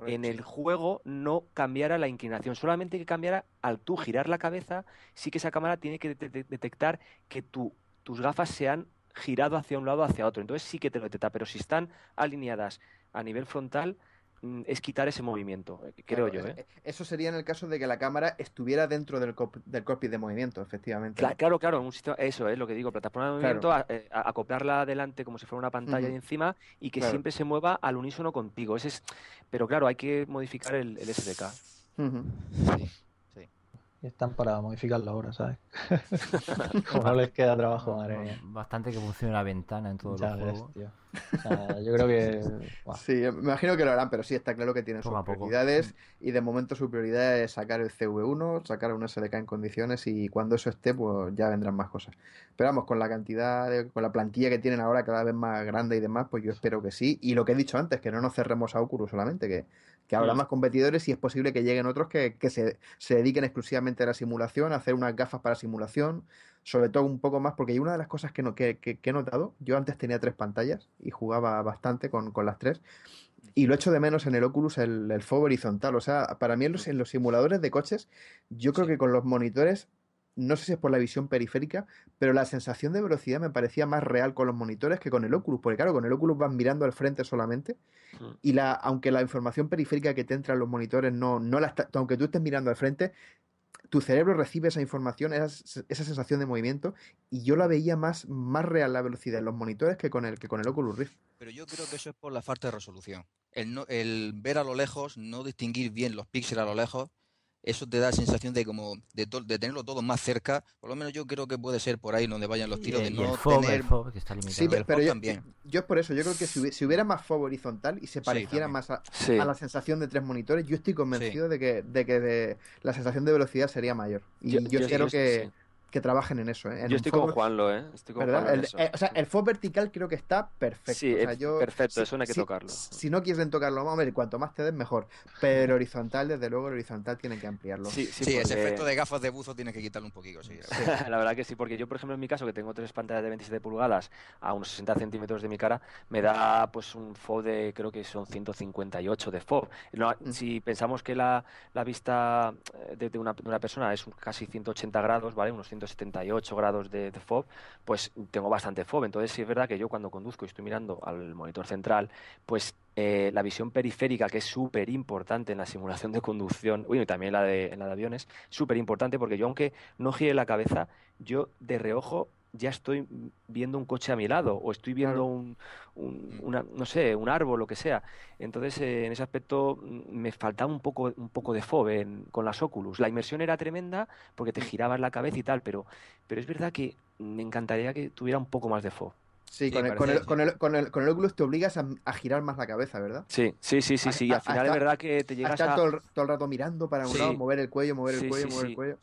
en el juego no cambiara la inclinación, solamente que cambiara al tú girar la cabeza, sí que esa cámara tiene que detectar que tus gafas se han girado hacia un lado hacia otro, entonces sí que te lo detecta, pero si están alineadas a nivel frontal, Mm, es quitar ese movimiento, eh, creo yo. E, ¿eh? e, eso sería en el caso de que la cámara estuviera dentro del, del de movimiento, efectivamente. Claro, claro, eso es lo que digo, plataforma de movimiento, eh, a, acoplarla adelante como si fuera una pantalla de encima y que siempre se mueva al unísono contigo. Ese es, pero claro, hay que modificar el, SDK. sí están para modificar la obra, ¿sabes? Como no les queda trabajo, madre Bastante que funcione la ventana en todos los juegos. Tío. yo creo que. Sí, me imagino que lo harán, pero sí está claro que tienen sus prioridades. Y de momento su prioridad es sacar el CV1, sacar un SDK en condiciones. Y cuando eso esté, pues ya vendrán más cosas. Pero vamos, con la cantidad, con la plantilla que tienen ahora cada vez más grande y demás, pues yo espero que sí. Y lo que he dicho antes, que no nos cerremos a Oculus solamente, que que habrá más competidores y es posible que lleguen otros que, se, dediquen exclusivamente a la simulación, a hacer unas gafas para simulación, sobre todo un poco más, porque hay una de las cosas que, no, que he notado, yo antes tenía tres pantallas y jugaba bastante con, las tres, y lo echo de menos en el Oculus el, el horizontal, o sea, para mí en los, simuladores de coches, yo creo que con los monitores no sé si es por la visión periférica, pero la sensación de velocidad me parecía más real con los monitores que con el Oculus, porque claro, con el Oculus vas mirando al frente solamente hmm. y la, aunque la información periférica que te entra en los monitores no, no la aunque tú estés mirando al frente, tu cerebro recibe esa información, esa, esa, sensación de movimiento, y yo la veía más, más real la velocidad en los monitores que con el, que con el Oculus Rift. Pero yo creo que eso es por la falta de resolución. El, el ver a lo lejos, no distinguir bien los píxeles a lo lejos, eso te da la sensación de como de, de, tenerlo todo más cerca. Por lo menos yo creo que puede ser por ahí donde vayan los tiros de no tener. que está limitado. Sí, pero, yo, también. Eh, yo es por eso. Yo creo que si, hubiera más FOB horizontal y se pareciera más a, la sensación de tres monitores, yo estoy convencido de que, de que de, la sensación de velocidad sería mayor. Y yo creo que que trabajen en eso. ¿eh? yo estoy con Juanlo, ¿eh? Estoy con el, eh, o sea, el FO vertical creo que está perfecto. perfecto, si, eso no hay que tocarlo. Si no quieren tocarlo, hombre, cuanto más te den, mejor. Pero horizontal, desde luego, el horizontal tienen que ampliarlo. Sí, sí, ese efecto de gafas de buzo tiene que quitarlo un poquito, sí. La verdad que sí, porque yo, por ejemplo, en mi caso, que tengo tres pantallas de 27 pulgadas a unos 60 centímetros de mi cara, me da pues un FOB de, creo que son 158 de FOB. Si pensamos que la, vista eh, de, una, persona es casi 180 grados, ¿vale? Unos 78 grados de, FOB, pues tengo bastante FOB. Entonces sí es verdad que yo cuando conduzco y estoy mirando al monitor central, pues eh, la visión periférica, que es súper importante en la simulación de conducción, y también la en la de aviones, súper importante porque yo aunque no gire la cabeza, yo de reojo ya estoy viendo un coche a mi lado o estoy viendo un, un mm. una, no sé, un árbol, lo que sea. Entonces, eh, en ese aspecto mm, me faltaba un poco, un poco de fobe con las Oculus. La inmersión era tremenda porque te mm. girabas la cabeza y tal, pero, pero es verdad que me encantaría que tuviera un poco más de fob. Sí, con, el, con, el, con, el, con, el, Oculus te obligas a, girar más la cabeza, ¿verdad? Sí, sí, sí, sí. sí. al final es verdad que te llegas a... Estar todo, todo el, rato mirando para mover el cuello, mover el cuello, mover el cuello.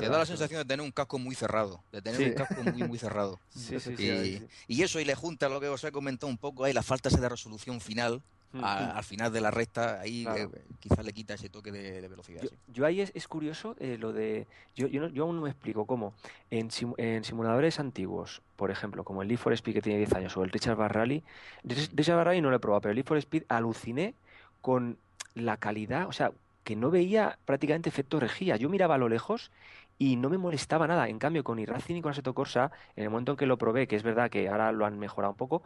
te da la sensación de tener un casco muy cerrado, de tener un casco muy, muy cerrado. y, eso, y le junta lo que os he comentado un poco ahí, la falta de resolución final, Mm. al final de la recta, ahí eh, eh, quizás le quita ese toque de, velocidad. Yo, ahí es, curioso eh, lo de. Yo, aún no me explico cómo en, en, simuladores antiguos, por ejemplo, como el Leaf for Speed que tiene 10 años o el Richard Barrally, Richard Barrally no lo he probado, pero el Leaf for Speed aluciné con la calidad, o sea, que no veía prácticamente efecto regía. Yo miraba a lo lejos y no me molestaba nada. En cambio, con Irracing y con Aseto Corsa, en el momento en que lo probé, que es verdad que ahora lo han mejorado un poco,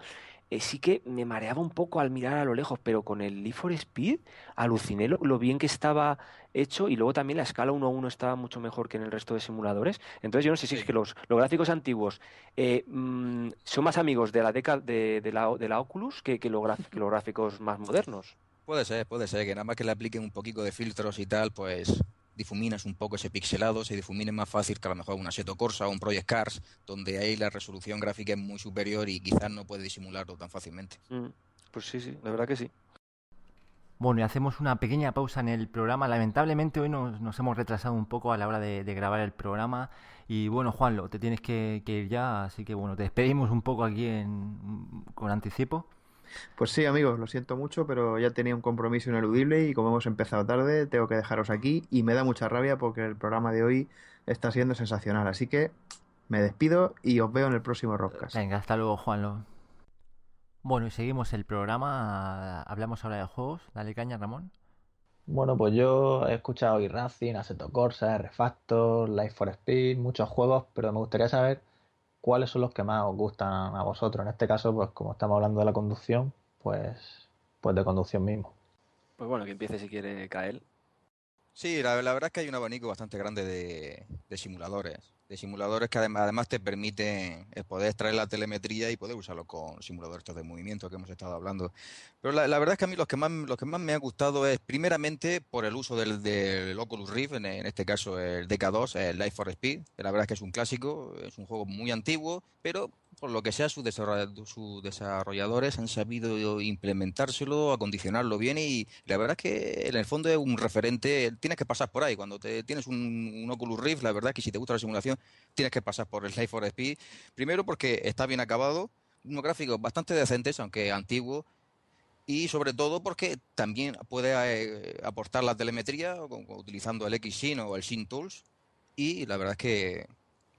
eh, sí que me mareaba un poco al mirar a lo lejos, pero con el Leaf for Speed aluciné lo, bien que estaba hecho y luego también la escala 1-1 a estaba mucho mejor que en el resto de simuladores. Entonces yo no sé si es que los, gráficos antiguos eh, mm, son más amigos de la, década de, la, Oculus que, que los gráficos más modernos. Puede ser, puede ser, que nada más que le apliquen un poquito de filtros y tal, pues difuminas un poco ese pixelado, se difumine más fácil que a lo mejor un Seto Corsa o un Project Cars, donde ahí la resolución gráfica es muy superior y quizás no puede disimularlo tan fácilmente. Mm, pues sí, sí, la verdad que sí. Bueno, y hacemos una pequeña pausa en el programa. Lamentablemente hoy nos, hemos retrasado un poco a la hora de, grabar el programa. Y bueno, Juanlo, te tienes que, ir ya, así que bueno, te despedimos un poco aquí con anticipo. Pues sí, amigos, lo siento mucho, pero ya tenía un compromiso ineludible y como hemos empezado tarde, tengo que dejaros aquí y me da mucha rabia porque el programa de hoy está siendo sensacional. Así que me despido y os veo en el próximo Rockcast. Venga, hasta luego, Juanlo. Bueno, y seguimos el programa. Hablamos ahora de juegos. Dale caña, Ramón. Bueno, pues yo he escuchado Irracing, Assetto Corsa, Refactor, Life for Speed, muchos juegos, pero me gustaría saber cuáles son los que más os gustan a vosotros. En este caso, pues como estamos hablando de la conducción, pues, pues de conducción mismo. Pues bueno, que empiece si quiere Kael. Sí, la, verdad es que hay un abanico bastante grande de, simuladores. De simuladores que además, además te permiten eh, poder extraer la telemetría y poder usarlo con simuladores de movimiento que hemos estado hablando. Pero la, verdad es que a mí lo que, más, que más me ha gustado es, primeramente, por el uso del, del Oculus Rift, en, este caso el DK2, el Life for Speed. la verdad es que es un clásico, es un juego muy antiguo, pero por lo que sea, sus desarrolladores han sabido implementárselo, acondicionarlo bien y la verdad es que en el fondo es un referente, tienes que pasar por ahí. Cuando te, tienes un, Oculus Rift, la verdad es que si te gusta la simulación, tienes que pasar por el Life for Speed. Primero porque está bien acabado, unos gráficos bastante decentes, aunque antiguos, y sobre todo porque también puede eh, aportar la telemetría utilizando el x o el Sync Tools y la verdad es que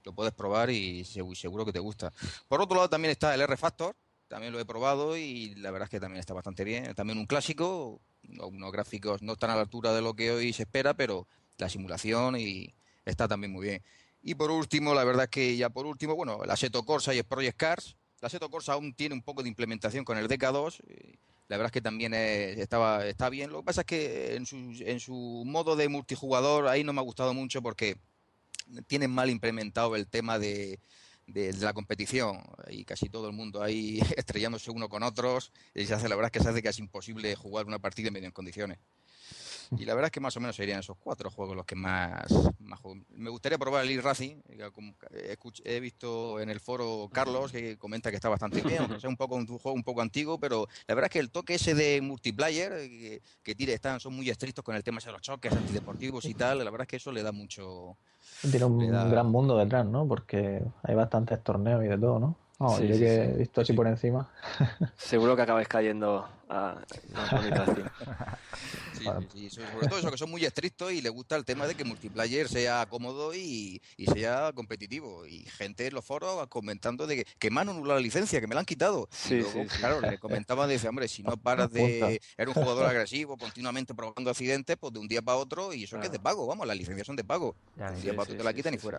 lo puedes probar y seguro que te gusta. Por otro lado también está el R-Factor, también lo he probado y la verdad es que también está bastante bien. También un clásico, unos gráficos no están a la altura de lo que hoy se espera, pero la simulación y está también muy bien. Y por último, la verdad es que ya por último, bueno, la Seto Corsa y el Project Cars. La Seto Corsa aún tiene un poco de implementación con el DK2. Eh, la verdad es que también estaba, está bien. Lo que pasa es que en su, en su modo de multijugador ahí no me ha gustado mucho porque tienen mal implementado el tema de, la competición y casi todo el mundo ahí estrellándose uno con otros y se hace la verdad es que se hace es imposible jugar una partida en medio en condiciones. Y la verdad es que más o menos serían esos cuatro juegos los que más, Me gustaría probar el E-Racing. He visto en el foro Carlos que comenta que está bastante bien. Es un, poco, un juego un poco antiguo, pero la verdad es que el toque ese de multiplayer eh, que, están, son muy estrictos con el tema de los choques antideportivos y tal. La verdad es que eso le da mucho. Tiene un gran mundo detrás, ¿no? Porque hay bastantes torneos y de todo, ¿no? yo que he visto así por encima. Seguro que acabáis cayendo a, la Sí, sí, sobre todo eso, que son muy estrictos y les gusta el tema de que multiplayer sea cómodo y, sea competitivo. Y gente en los foros comentando de que, que me han la licencia, que me la han quitado. Sí, claro, le comentaba dice hombre, si no paras de. Era un jugador agresivo, continuamente provocando accidentes, pues de un día para otro, y eso es que es de pago, vamos, las licencias son de pago. Ya, de un te la quitan y fuera.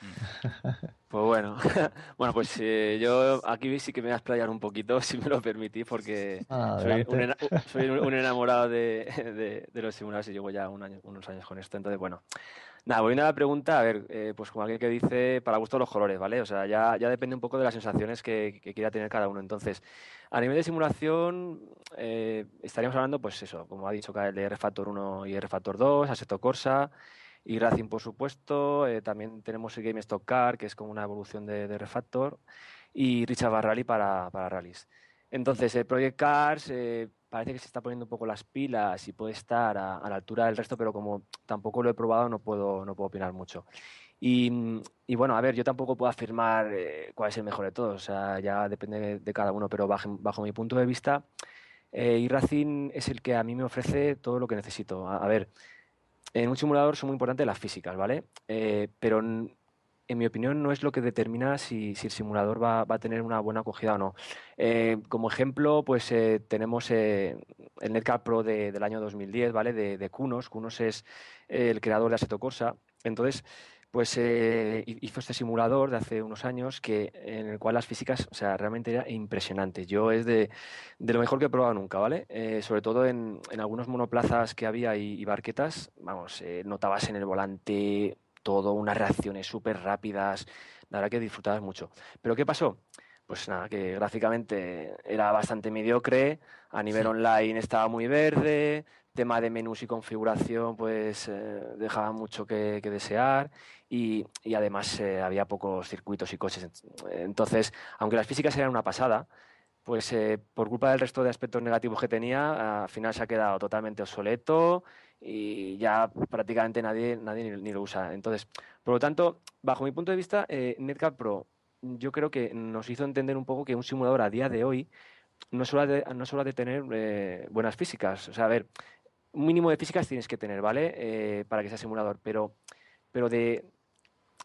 Mm. Pues bueno, bueno, pues eh, yo aquí sí que me voy a explayar un poquito, si me lo permitís, porque soy, un, enamorado de, de, los simuladores y llevo ya unos años con esto. Entonces, bueno, nada, voy a la pregunta, a ver, eh, pues como alguien que dice, para gusto los colores, ¿vale? O sea, ya, depende un poco de las sensaciones que, quiera tener cada uno. Entonces, a nivel de simulación, eh, estaríamos hablando, pues eso, como ha dicho de R-Factor 1 y R-Factor 2, Assetto Corsa y Racing, por supuesto. Eh, también tenemos el GameStop Car, que es como una evolución de, Refactor, y Richard Barrally para, para rallies. Entonces, el Project Cars eh, parece que se está poniendo un poco las pilas y puede estar a, la altura del resto, pero como tampoco lo he probado, no puedo, no puedo opinar mucho. Y, y bueno, a ver, yo tampoco puedo afirmar eh, cuál es el mejor de todos, o sea, ya depende de, cada uno, pero bajo, bajo, mi punto de vista, Y iRacing es el que a mí me ofrece todo lo que necesito. a ver, en un simulador son muy importantes las físicas, ¿vale? Eh, pero en, mi opinión no es lo que determina si, el simulador va, a tener una buena acogida o no. Eh, como ejemplo, pues eh, tenemos el Netcar Pro del año 2010, ¿vale? De, de Kunos. Kunos es el creador de Assetto Corsa. Entonces, pues eh, hizo este simulador de hace unos años que, en el cual las físicas, o sea, realmente era impresionante. Yo es de, lo mejor que he probado nunca, ¿vale? Eh, sobre todo en, algunos monoplazas que había y, barquetas, vamos, eh, notabas en el volante todo, unas reacciones súper rápidas, la verdad que disfrutabas mucho. Pero ¿qué pasó? Pues nada, que gráficamente era bastante mediocre, a nivel online estaba muy verde, tema de menús y configuración pues eh, dejaba mucho que, desear y, además eh, había pocos circuitos y coches. Entonces, aunque las físicas eran una pasada, pues eh, por culpa del resto de aspectos negativos que tenía, al final se ha quedado totalmente obsoleto y ya prácticamente nadie, nadie ni, lo usa. Entonces, por lo tanto, bajo mi punto de vista, NetCap Pro yo creo que nos hizo entender un poco que un simulador a día de hoy no solo de, de tener buenas físicas. O sea, a ver, un mínimo de físicas tienes que tener, ¿vale? Eh, para que sea simulador, pero, pero de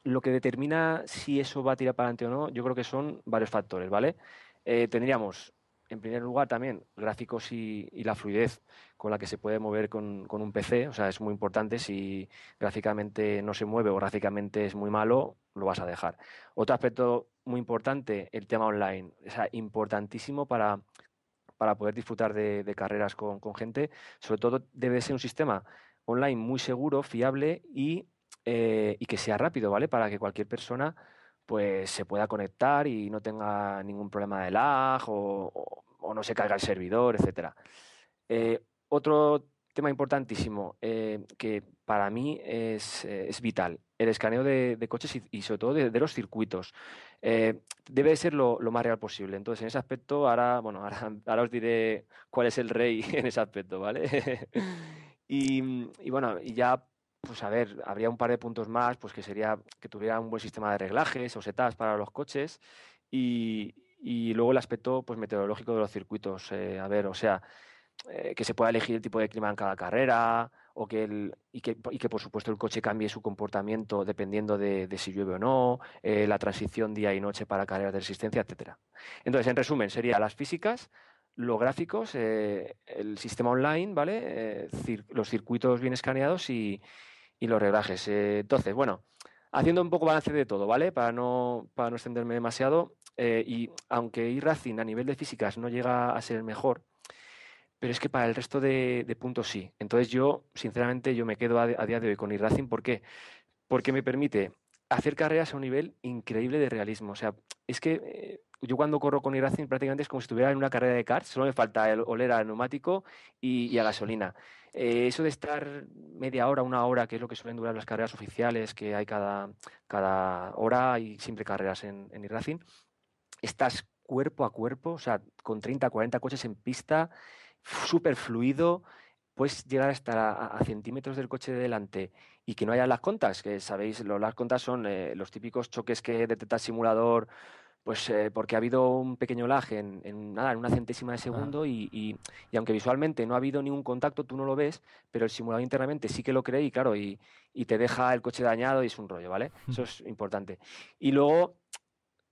lo que determina si eso va a tirar para adelante o no, yo creo que son varios factores, ¿vale? Eh, tendríamos, en primer lugar, también gráficos y, la fluidez con la que se puede mover con, con, un PC. O sea, es muy importante. Si gráficamente no se mueve o gráficamente es muy malo, lo vas a dejar. Otro aspecto muy importante, el tema online. O sea, importantísimo para para poder disfrutar de, carreras con, gente. Sobre todo debe ser un sistema online muy seguro, fiable eh, y, que sea rápido, ¿vale? Para que cualquier persona pues se pueda conectar y no tenga ningún problema de lag o, no se caiga el servidor, etcétera. Eh, otro tema importantísimo eh, que para mí es, eh, es, vital, el escaneo de, de coches y, y, sobre todo de, los circuitos. Eh, debe ser lo, lo, más real posible. Entonces, en ese aspecto, ahora, bueno, ahora, os diré cuál es el rey en ese aspecto, ¿vale? y, mm, y bueno, ya pues a ver, habría un par de puntos más, pues que sería que tuviera un buen sistema de reglajes o setas para los coches y, y luego el aspecto pues meteorológico de los circuitos. Eh, a ver, o sea, eh, que se pueda elegir el tipo de clima en cada carrera o que el, y, que, y que por supuesto el coche cambie su comportamiento dependiendo de, si llueve o no, eh, la transición día y noche para carreras de resistencia, etcétera. Entonces, en resumen, serían las físicas, los gráficos, eh, el sistema online, ¿vale? los circuitos bien escaneados y, y los reglajes. entonces, bueno, haciendo un poco balance de todo, ¿vale? Para no, para no extenderme demasiado. y aunque iRacing a nivel de físicas no llega a ser el mejor, pero es que para el resto de, puntos sí. Entonces yo, sinceramente, yo me quedo a, día de hoy con iRacing. ¿Por qué? Porque me permite hacer carreras a un nivel increíble de realismo. O sea, es que eh, yo cuando corro con iRacing prácticamente es como si estuviera en una carrera de kart. solo me falta el oler al neumático y, a gasolina. Eh, eso de estar media hora, una hora, que es lo que suelen durar las carreras oficiales, que hay cada, cada hora y siempre carreras en, en iRacing, estás cuerpo a cuerpo, o sea, con 30, 40 coches en pista, super fluido, puedes llegar hasta estar a, centímetros del coche de delante y que no haya las contas, que sabéis, las contas son eh, los típicos choques que detecta el simulador, pues eh, porque ha habido un pequeño lag en, nada, en una centésima de segundo y, aunque visualmente no ha habido ningún contacto, tú no lo ves, pero el simulador internamente sí que lo cree y claro, y, y te deja el coche dañado y es un rollo, ¿vale? Eso es importante. Y luego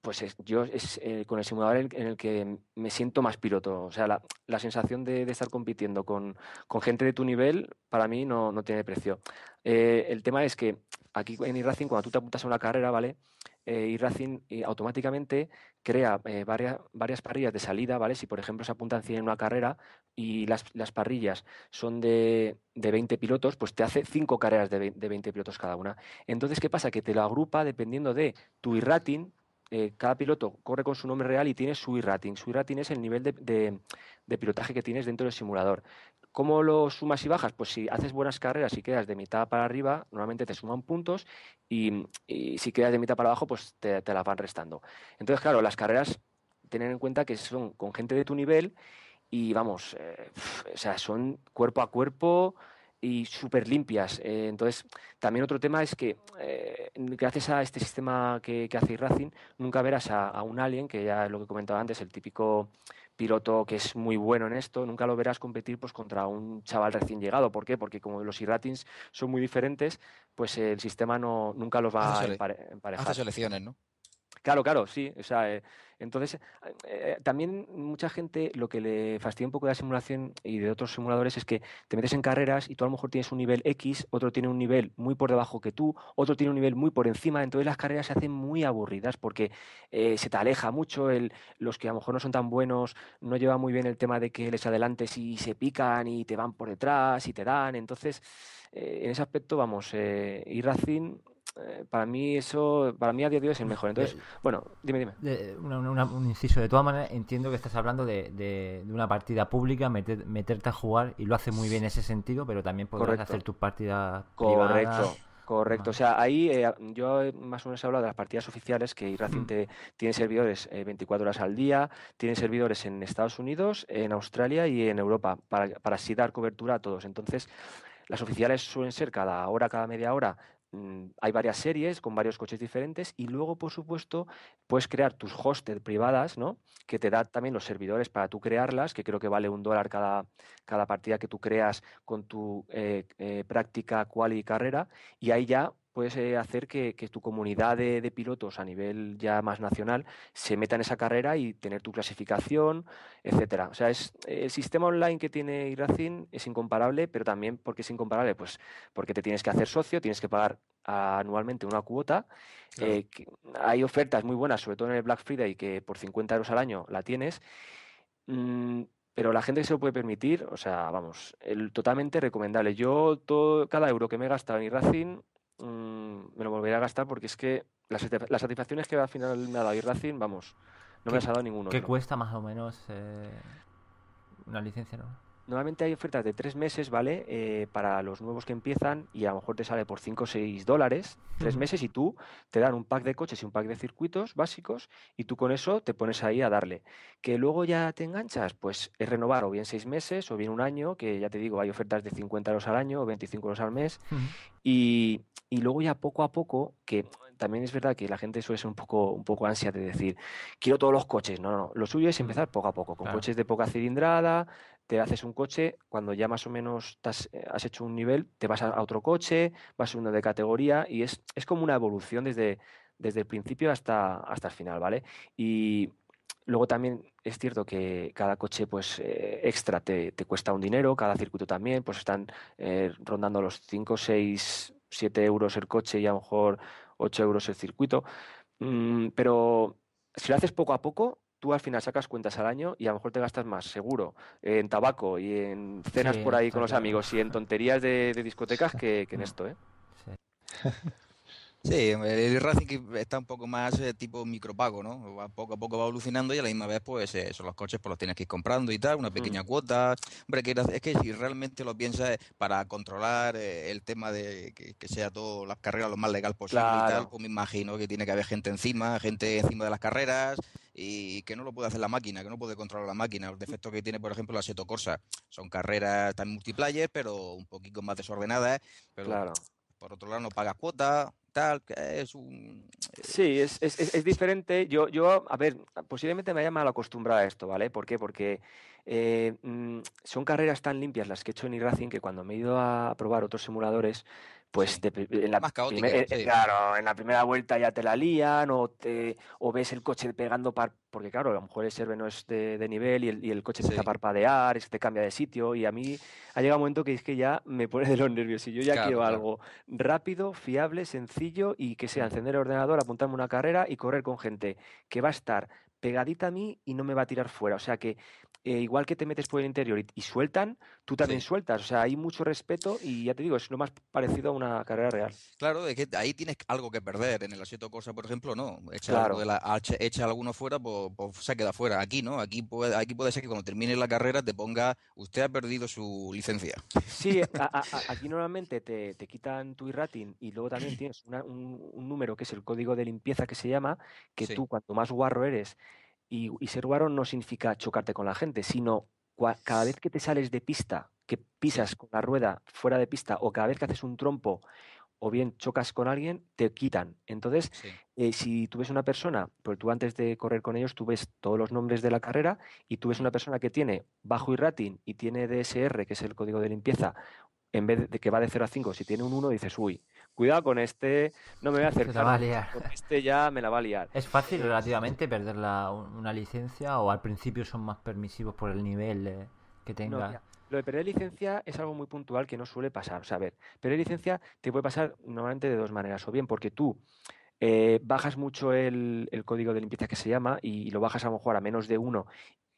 pues yo es eh, con el simulador en, el que me siento más piloto. O sea, la, sensación de, estar compitiendo con, gente de tu nivel, para mí no, tiene precio. Eh, el tema es que aquí en iRacing, cuando tú te apuntas a una carrera, ¿vale? Eh, iRacing eh, automáticamente crea varias, varias parrillas de salida, ¿vale? Si, por ejemplo, se apuntan 100 en una carrera y las, parrillas son de, de 20 pilotos, pues te hace 5 carreras de 20, pilotos cada una. Entonces, ¿qué pasa? Que te lo agrupa dependiendo de tu iRating eh, cada piloto corre con su nombre real y tiene su e-rating. Su rating es el nivel de, pilotaje que tienes dentro del simulador. ¿Cómo lo sumas y bajas? Pues si haces buenas carreras y quedas de mitad para arriba, normalmente te suman puntos y, si quedas de mitad para abajo, pues te, las van restando. Entonces, claro, las carreras, tener en cuenta que son con gente de tu nivel y vamos, eh, o sea, son cuerpo a cuerpo, y súper limpias. Eh, entonces, también otro tema es que eh, gracias a este sistema que, hace Racing, nunca verás a, un alien, que ya lo que comentaba antes, el típico piloto que es muy bueno en esto, nunca lo verás competir pues, contra un chaval recién llegado. ¿Por qué? Porque como los irratins son muy diferentes, pues el sistema no, nunca los va a empare emparejar. selecciones, ¿no? Claro, claro, sí. O sea, eh, entonces, eh, también mucha gente lo que le fastidia un poco de la simulación y de otros simuladores es que te metes en carreras y tú a lo mejor tienes un nivel X, otro tiene un nivel muy por debajo que tú, otro tiene un nivel muy por encima. Entonces, las carreras se hacen muy aburridas porque eh, se te aleja mucho. El, los que a lo mejor no son tan buenos no lleva muy bien el tema de que les adelantes y se pican y te van por detrás y te dan. Entonces, en ese aspecto, vamos, eh, y Racing eh, para mí eso, para mí a día de hoy es el mejor. Entonces, bueno, dime, dime. un inciso, de todas maneras, entiendo que estás hablando de, una partida pública, meterte a jugar y lo hace muy bien en ese sentido, pero también puedes hacer tus partidas correcto. Correcto, o sea, ahí eh, yo eh, más o menos he hablado de las partidas oficiales que mm. recientemente tienen servidores 24 horas al día, tienen servidores en Estados Unidos, en Australia y en Europa, para, para así dar cobertura a todos. Entonces, las oficiales suelen ser cada hora, cada media hora, Mm, hay varias series con varios coches diferentes y luego, por supuesto, puedes crear tus hosted privadas, ¿no? Que te da también los servidores para tú crearlas, que creo que vale un dólar cada, cada partida que tú creas con tu eh, eh, práctica, cual y carrera. Y ahí ya puedes eh, hacer que, tu comunidad de, pilotos a nivel ya más nacional se meta en esa carrera y tener tu clasificación, etcétera. O sea, es, el sistema online que tiene iRacing es incomparable, pero también porque es incomparable, pues porque te tienes que hacer socio, tienes que pagar anualmente una cuota. Eh, hay ofertas muy buenas, sobre todo en el Black Friday, que por 50 euros al año la tienes. Mm, pero la gente que se lo puede permitir, o sea, vamos, totalmente recomendable. Yo todo, cada euro que me he gastado en iRacing Mm, me lo volvería a gastar porque es que las, satisfacciones que al final me ha dado vamos, no me las ha dado ninguno. ¿Qué cuesta más o menos eh, una licencia? ¿no? normalmente hay ofertas de tres meses, ¿vale? Eh, para los nuevos que empiezan y a lo mejor te sale por 5 o 6 dólares, tres meses y tú te dan un pack de coches y un pack de circuitos básicos y tú con eso te pones ahí a darle. Que luego ya te enganchas, pues es renovar o bien seis meses o bien un año, que ya te digo, hay ofertas de 50 euros al año o 25 euros al mes y, luego ya poco a poco, que también es verdad que la gente suele ser un poco, un poco ansia de decir, quiero todos los coches. No, no, Lo suyo es empezar poco a poco, con coches de poca cilindrada, te haces un coche, cuando ya más o menos eh, has, hecho un nivel, te vas a otro coche, vas a uno de categoría y es, como una evolución desde, desde el principio hasta, hasta el final, ¿vale? Y luego también es cierto que cada coche pues eh, extra te, cuesta un dinero, cada circuito también, pues están eh, rondando los 5, 6, 7 euros el coche y a lo mejor 8 euros el circuito. Mm, pero si lo haces poco a poco, tú al final sacas cuentas al año y a lo mejor te gastas más, seguro, en tabaco y en cenas por ahí con los amigos y en tonterías de, discotecas que, en esto, ¿eh? Sí, el Racing está un poco más tipo micropago, ¿no? poco a poco va evolucionando y a la misma vez, pues, eh, son los coches pues los tienes que ir comprando y tal, una mm. pequeña cuota. Hombre, que, es que si realmente lo piensas eh, para controlar eh, el tema de que, sea todo las carreras lo más legal posible y tal, pues me imagino que tiene que haber gente encima, gente encima de las carreras y que no lo puede hacer la máquina, que no puede controlar la máquina. Los mm. defectos que tiene, por ejemplo, la Seto Corsa. Son carreras tan multiplayer, pero un poquito más desordenadas, pero claro. por otro lado no pagas cuota tal, que es un... Eh, sí, es, diferente. Yo, yo, a ver, posiblemente me haya mal acostumbrado a esto, ¿vale? ¿Por qué? Porque eh, mm, son carreras tan limpias las que he hecho en iRacing que cuando me he ido a probar otros simuladores pues en la claro, en la primera vuelta ya te la lían o, te, o ves el coche pegando, porque claro, a lo mejor el serve no es de, nivel y el, coche se va a parpadear, se te cambia de sitio y a mí ha llegado un momento que es que ya me pone de los nervios y yo ya quiero algo rápido, fiable, sencillo y que sea encender el ordenador, apuntarme una carrera y correr con gente que va a estar pegadita a mí y no me va a tirar fuera. O sea que eh, igual que te metes por el interior y, sueltan, tú también sueltas. O sea, hay mucho respeto y ya te digo, es lo más parecido a una carrera real. Claro, es que ahí tienes algo que perder. En el asiento cosa por ejemplo, no. Echa, claro. echa, alguno fuera, pues, pues, se queda fuera. Aquí no, aquí puede, aquí puede ser que cuando termine la carrera te ponga, usted ha perdido su licencia. Sí, eh, aquí normalmente te, quitan tu rating y luego también tienes un, número que es el código de limpieza que se llama, que tú cuanto más guarro eres, y, ser guaro no significa chocarte con la gente, sino cada vez que te sales de pista, que pisas con la rueda fuera de pista, o cada vez que haces un trompo, o bien chocas con alguien, te quitan. Entonces, eh, si tú ves una persona, pues tú antes de correr con ellos, tú ves todos los nombres de la carrera y tú ves una persona que tiene bajo y rating y tiene DSR, que es el código de limpieza, en vez de que va de 0 a 5, si tiene un 1, dices, uy, cuidado con este, no me voy a acercar. este ya me la va a liar. Es fácil eh, relativamente perder la, una licencia o al principio son más permisivos por el nivel eh, que tenga. lo de perder licencia es algo muy puntual que no suele pasar. O sea, a ver, perder licencia te puede pasar normalmente de dos maneras. O bien porque tú eh, bajas mucho el, código de limpieza que se llama y, lo bajas a lo mejor a menos de uno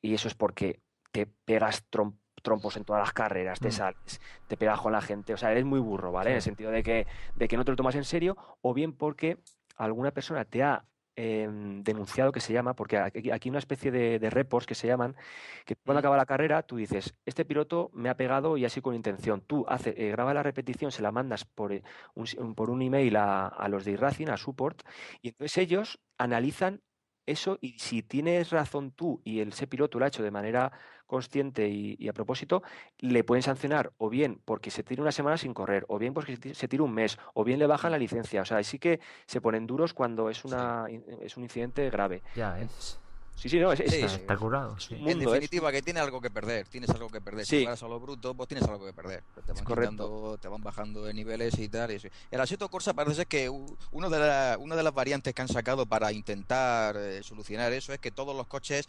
y eso es porque te pegas trom trompos en todas las carreras, te mm. sales, te pegas con la gente, o sea, eres muy burro, ¿vale? En el sentido de que, de que no te lo tomas en serio, o bien porque alguna persona te ha em, denunciado que se llama, porque aquí, hay una especie de, reports que se llaman, que cuando mm. acaba la carrera tú dices, este piloto me ha pegado y así con intención. Tú hace, eh, graba la repetición, se la mandas por eh, un, por un email a, los de Irracing, a Support, y entonces ellos analizan eso y si tienes razón tú y el, ese piloto lo ha hecho de manera consciente y, a propósito, le pueden sancionar o bien porque se tira una semana sin correr, o bien porque se tira un mes, o bien le bajan la licencia. O sea, sí que se ponen duros cuando es, una, es un incidente grave. Ya, es. Sí, sí, no, es, En definitiva, que tiene algo que perder, tienes algo que perder. Si vas a lo bruto, vos tienes algo que perder. Te van, te van bajando de niveles y tal. Y el Assetto Corsa parece que uno de una de las variantes que han sacado para intentar eh, solucionar eso es que todos los coches,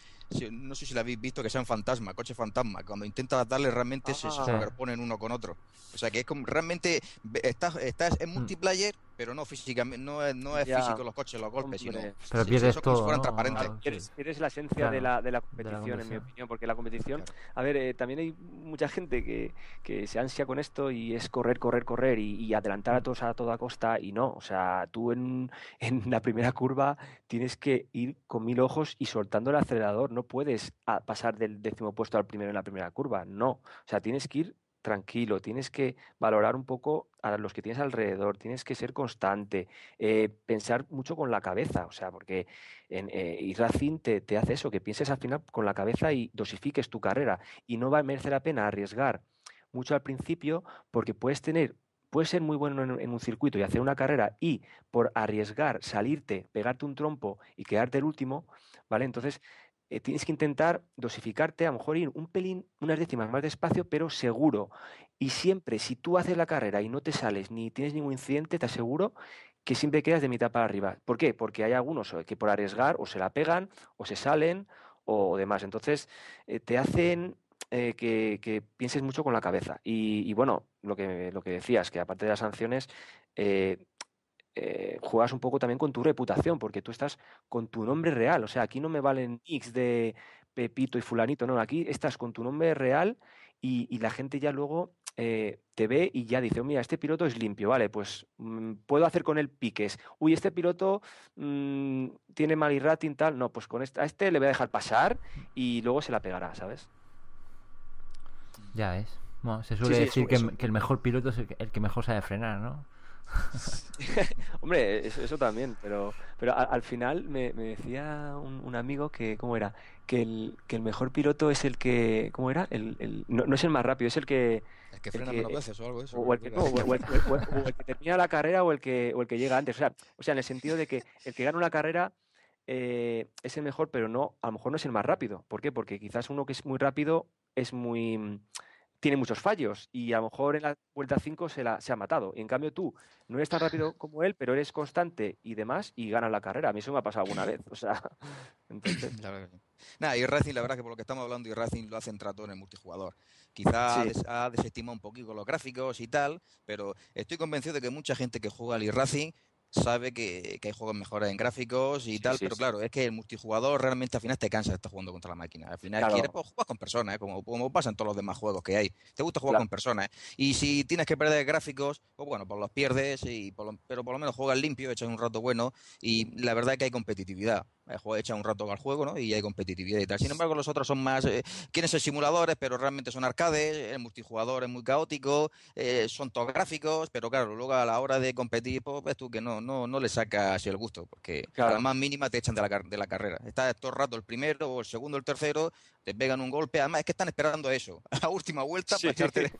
no sé si lo habéis visto, que sean fantasma, coches fantasma. Cuando intentas darle realmente se, ah. superponen uno con otro. O sea que es como realmente estás, estás en hmm. multiplayer pero no físicamente, no es, no es físico los coches, los golpes, sino pero si, fueran transparentes. Eres la esencia de, la, competición, en mi opinión, porque la competición, a ver, eh, también hay mucha gente que, se ansia con esto y es correr, correr, correr y, adelantar a todos a toda costa y no, o sea, tú en, en la primera curva tienes que ir con mil ojos y soltando el acelerador, no puedes ah, pasar del décimo puesto al primero en la primera curva, no, o sea, tienes que ir tranquilo, tienes que valorar un poco a los que tienes alrededor, tienes que ser constante, eh, pensar mucho con la cabeza, o sea, porque en, eh, te, hace eso, que pienses al final con la cabeza y dosifiques tu carrera. Y no va a merecer la pena arriesgar mucho al principio porque puedes tener... Puedes ser muy bueno en un circuito y hacer una carrera y por arriesgar, salirte, pegarte un trompo y quedarte el último, ¿vale? Entonces eh, tienes que intentar dosificarte, a lo mejor ir un pelín, unas décimas más despacio, pero seguro. Y siempre, si tú haces la carrera y no te sales ni tienes ningún incidente, te aseguro que siempre quedas de mitad para arriba. ¿Por qué? Porque hay algunos eh, que por arriesgar o se la pegan o se salen o demás. Entonces, eh, te hacen que, pienses mucho con la cabeza. Y, bueno, lo que, lo que decías, que aparte de las sanciones, eh, juegas un poco también con tu reputación, porque tú estás con tu nombre real. O sea, aquí no me valen X de Pepito y fulanito, no, aquí estás con tu nombre real y, la gente ya luego eh, te ve y ya dice, mira, este piloto es limpio, vale, pues mm, puedo hacer con él piques. Uy, este piloto mm, tiene mal y tal, no, pues con este, a este le voy a dejar pasar y luego se la pegará, ¿sabes? Ya es. se suele decir que, el mejor piloto es el que, el que mejor sabe frenar, ¿no? Hombre, eso, también, pero, pero al, final me, decía un, amigo que, ¿cómo era? Que el, que el mejor piloto es el que, ¿cómo era? El, no, es el más rápido, es el que... El que frena o algo O el que, termina la carrera o el, que, el que llega antes. O sea, o sea, en el sentido de que el que gana una carrera... Eh, es el mejor, pero no, a lo mejor no es el más rápido. ¿Por qué? Porque quizás uno que es muy rápido es muy tiene muchos fallos y a lo mejor en la vuelta 5 se, ha matado. en cambio tú no eres tan rápido como él, pero eres constante y demás y ganas la carrera. A mí eso me ha pasado alguna vez. O sea, Nada, y Racing, la verdad que por lo que estamos hablando, y Racing lo hacen trato en el multijugador. Quizás ha desestimado un poquito los gráficos y tal, pero estoy convencido de que mucha gente que juega al Racing sabe que, hay juegos mejores en gráficos y tal, pero claro, es que el multijugador realmente al final te cansa de estar jugando contra la máquina. Al final quieres pues, jugar con personas, ¿eh? como, como, pasa en todos los demás juegos que hay. Te gusta jugar con personas. ¿eh? Y si tienes que perder gráficos, pues bueno, pues los pierdes, y pero por lo menos juegas limpio, echas un rato bueno y la verdad es que hay competitividad echa un rato al juego, ¿no? Y hay competitividad y tal. Sin embargo, los otros son más. Eh, quiénes son simuladores, pero realmente son arcades. El multijugador es muy caótico. Eh, son todos gráficos, pero claro, luego a la hora de competir, pues tú que no, no, no le sacas el gusto, porque a la más mínima te echan de la, de la carrera. Estás todo el rato el primero, o el segundo, el tercero, te pegan un golpe. Además, es que están esperando eso, a la última vuelta, para, echarte,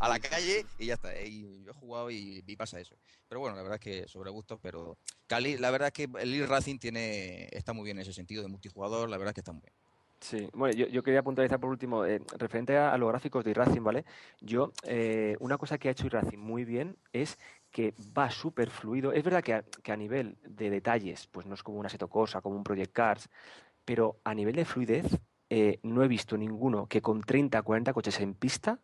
a la calle y ya está. Y yo he jugado y, pasa eso. Pero bueno, la verdad es que sobre gustos, pero Cali, la verdad es que el e-Racing tiene eh, está muy bien en ese sentido de multijugador, la verdad que está muy bien. Sí, bueno, yo, quería puntualizar por último, eh, referente a, los gráficos de Racing ¿vale? Yo, eh, una cosa que ha hecho iRacing muy bien es que va súper fluido. Es verdad que a, nivel de detalles, pues no es como una setocosa, como un Project Cars, pero a nivel de fluidez no he visto ninguno que con 30, 40 coches en pista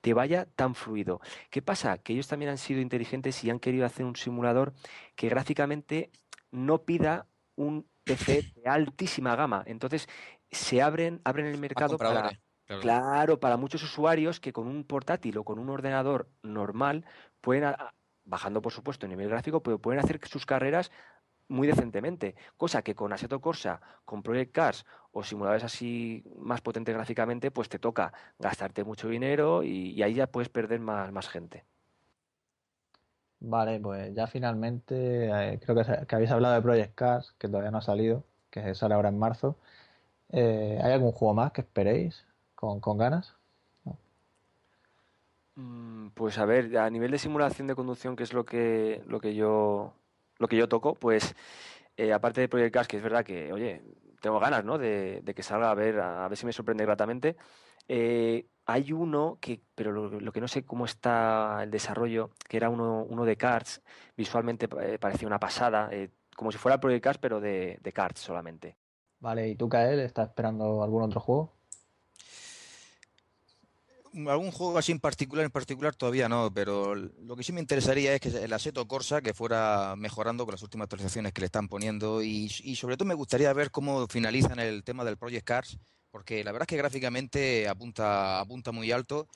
te vaya tan fluido. ¿Qué pasa? Que ellos también han sido inteligentes y han querido hacer un simulador que gráficamente no pida un PC de altísima gama. Entonces, se abren, abren el mercado para, claro. para muchos usuarios que con un portátil o con un ordenador normal pueden, bajando por supuesto el nivel gráfico, pero pueden hacer sus carreras muy decentemente, cosa que con Assetto Corsa, con Project Cars o simuladores así más potentes gráficamente, pues te toca gastarte mucho dinero y, ahí ya puedes perder más gente. Vale, pues ya finalmente, eh, creo que, habéis hablado de Project Cars, que todavía no ha salido, que sale ahora en marzo. Eh, ¿Hay algún juego más que esperéis con, ganas? Mm, pues a ver, a nivel de simulación de conducción, que es lo que, lo que yo lo que yo toco, pues eh, aparte de Project Cars, que es verdad que, oye, tengo ganas, ¿no? De, que salga a ver, a ver si me sorprende gratamente. Eh, hay uno que, pero lo, que no sé cómo está el desarrollo, que era uno, de Cards, visualmente eh, parecía una pasada, eh, como si fuera el Project Cards, pero de, Cards solamente. Vale, ¿y tú, Kael, estás esperando algún otro juego? Mm, algún juego así en particular, en particular todavía no, pero lo que sí me interesaría es que el Aseto Corsa que fuera mejorando con las últimas actualizaciones que le están poniendo y, sobre todo me gustaría ver cómo finalizan el tema del Project Cards porque la verdad es que gráficamente apunta, apunta muy alto.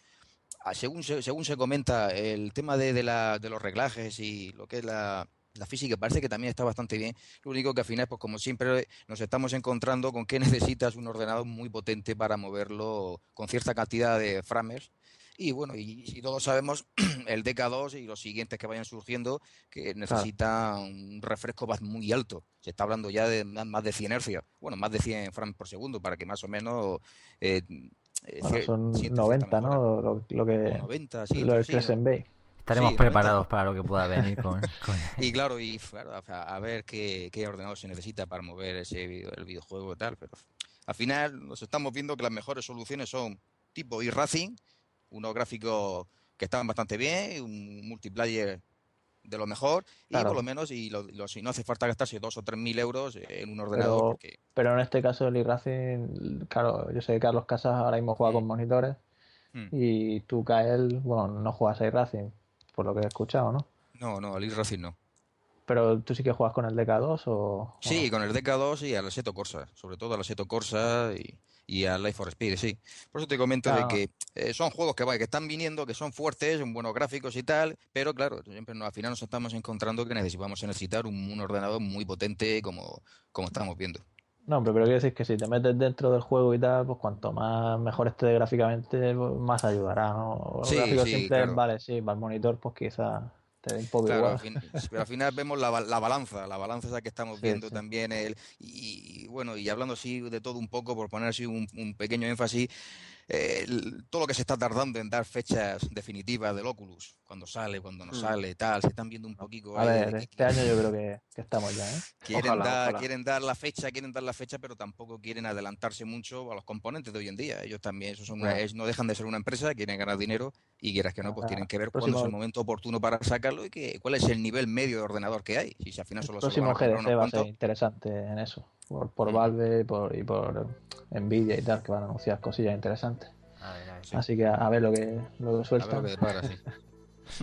Ah, según se, comenta, el tema de, la, de los reglajes y lo que es la, física parece que también está bastante bien. Lo único que al final, pues como siempre, nos estamos encontrando con que necesitas un ordenador muy potente para moverlo con cierta cantidad de framers. Y bueno, y, todos sabemos el DK2 y los siguientes que vayan surgiendo que necesitan un refresco muy alto. Se está hablando ya de más de 100 hercios, bueno, más de 100 frames por segundo para que más o menos... Eh, eh, son 90, ¿no? Lo, que, 90, sí, lo Estaremos preparados para lo que pueda venir con, Y claro, y a ver qué, ordenador se necesita para mover ese el videojuego y tal, pero al final nos estamos viendo que las mejores soluciones son tipo iRacing, racing unos gráficos que estaban bastante bien, un multiplayer de lo mejor y por lo menos y lo, si no hace falta gastarse dos o tres mil euros en un ordenador pero, en este caso el iRacing claro yo sé que Carlos Casas ahora mismo juega con monitores hmm. y tú Kael bueno no juegas a iRacing por lo que he escuchado no no no el iRacing no pero tú sí que juegas con el DK2 o, sí con el DK2 y al Seto Corsa sobre todo al Seto Corsa y y al Life for Speed, sí. Por eso te comento de ah. que eh, son juegos que, vaya, que están viniendo, que son fuertes, son buenos gráficos y tal, pero claro, siempre al final nos estamos encontrando que necesitamos necesitar un, ordenador muy potente como, como estamos viendo. No, pero, quiero decir que si te metes dentro del juego y tal, pues cuanto más mejor esté gráficamente, pues, más ayudará, ¿no? sí, sí, vale, sí, para el monitor, pues quizá pero al final vemos la, la, balanza, la balanza que estamos viendo también. El, y, bueno, y hablando así de todo un poco, por poner así un, un pequeño énfasis, eh, todo lo que se está tardando en dar fechas definitivas del Oculus, cuando sale, cuando no hmm. sale, tal, se están viendo un poquito. A ver, este año yo creo que, estamos ya. ¿eh? Quieren, dar, quieren dar la fecha, quieren dar la fecha, pero tampoco quieren adelantarse mucho a los componentes de hoy en día. Ellos también, son no dejan de ser una empresa, quieren ganar dinero y quieras que no, pues tienen que ver cuándo es el momento oportuno para sacarlo y que, cuál es el nivel medio de ordenador que hay. Si al final solo el próximo GDC va a ser interesante en eso por, por Valve y por, envidia y tal, que van a anunciar cosillas interesantes. Así que a ver lo que, lo que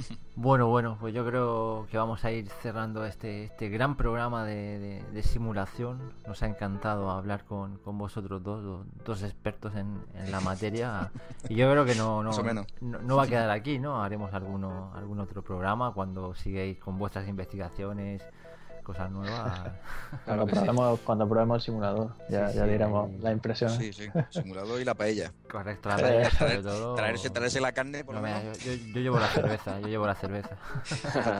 bueno, bueno, pues yo creo que vamos a ir cerrando este, este gran programa de, simulación. Nos ha encantado hablar con, vosotros dos, dos, expertos en, la materia. Y yo creo que no, no, va a quedar aquí, ¿no? Haremos alguno, algún otro programa cuando sigáis con vuestras investigaciones cosas ah. nuevas. cuando, probemos, cuando, probemos, el simulador, ya, ya diremos la impresión. Sí, sí, simulador y la paella. Correcto, la paella, Traerse, la carne, por lo Yo, yo, yo, llevo la cerveza, yo llevo la cerveza.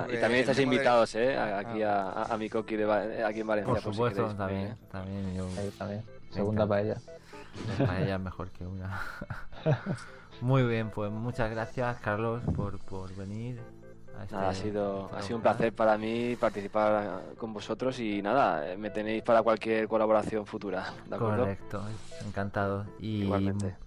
y también estás invitados, ¿eh? Aquí a, a, mi coqui de, aquí en Valencia. Por supuesto, también, también, Segunda paella. paella es mejor que una. Muy bien, pues muchas gracias Carlos por, por venir Ah, este ha sido, ha sido un placer para mí participar con vosotros y nada, me tenéis para cualquier colaboración futura. Correcto, encantado. Y,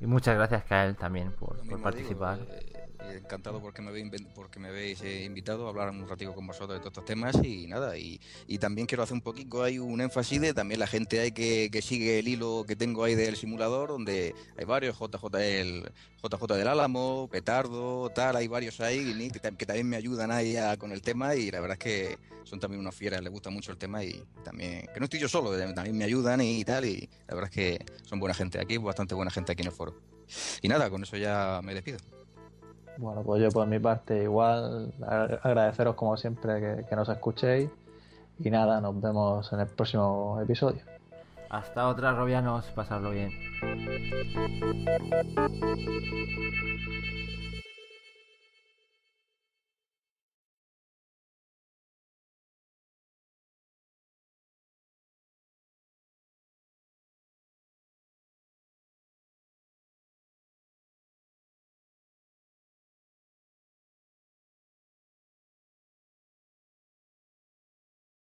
y muchas gracias, Kael, también por, participar. Eh, eh, encantado porque me habéis, porque me eh, invitado a hablar un ratito con vosotros de todos estos temas y nada, y, también quiero hacer un poquito, hay un énfasis de también la gente hay que, sigue el hilo que tengo ahí del simulador, donde hay varios, JJ, JJ del Álamo, Petardo, tal, hay varios ahí que, también me ayudan ahí con el tema y la verdad es que son también unos fieras, les gusta mucho el tema y también, que no estoy yo solo, también me ayudan y tal, y la verdad es que son buena gente aquí, bastante buena gente aquí en el foro. Y nada, con eso ya me despido. Bueno, pues yo por mi parte igual agradeceros como siempre que, nos escuchéis y nada, nos vemos en el próximo episodio. Hasta otra, Robianos, pasarlo bien.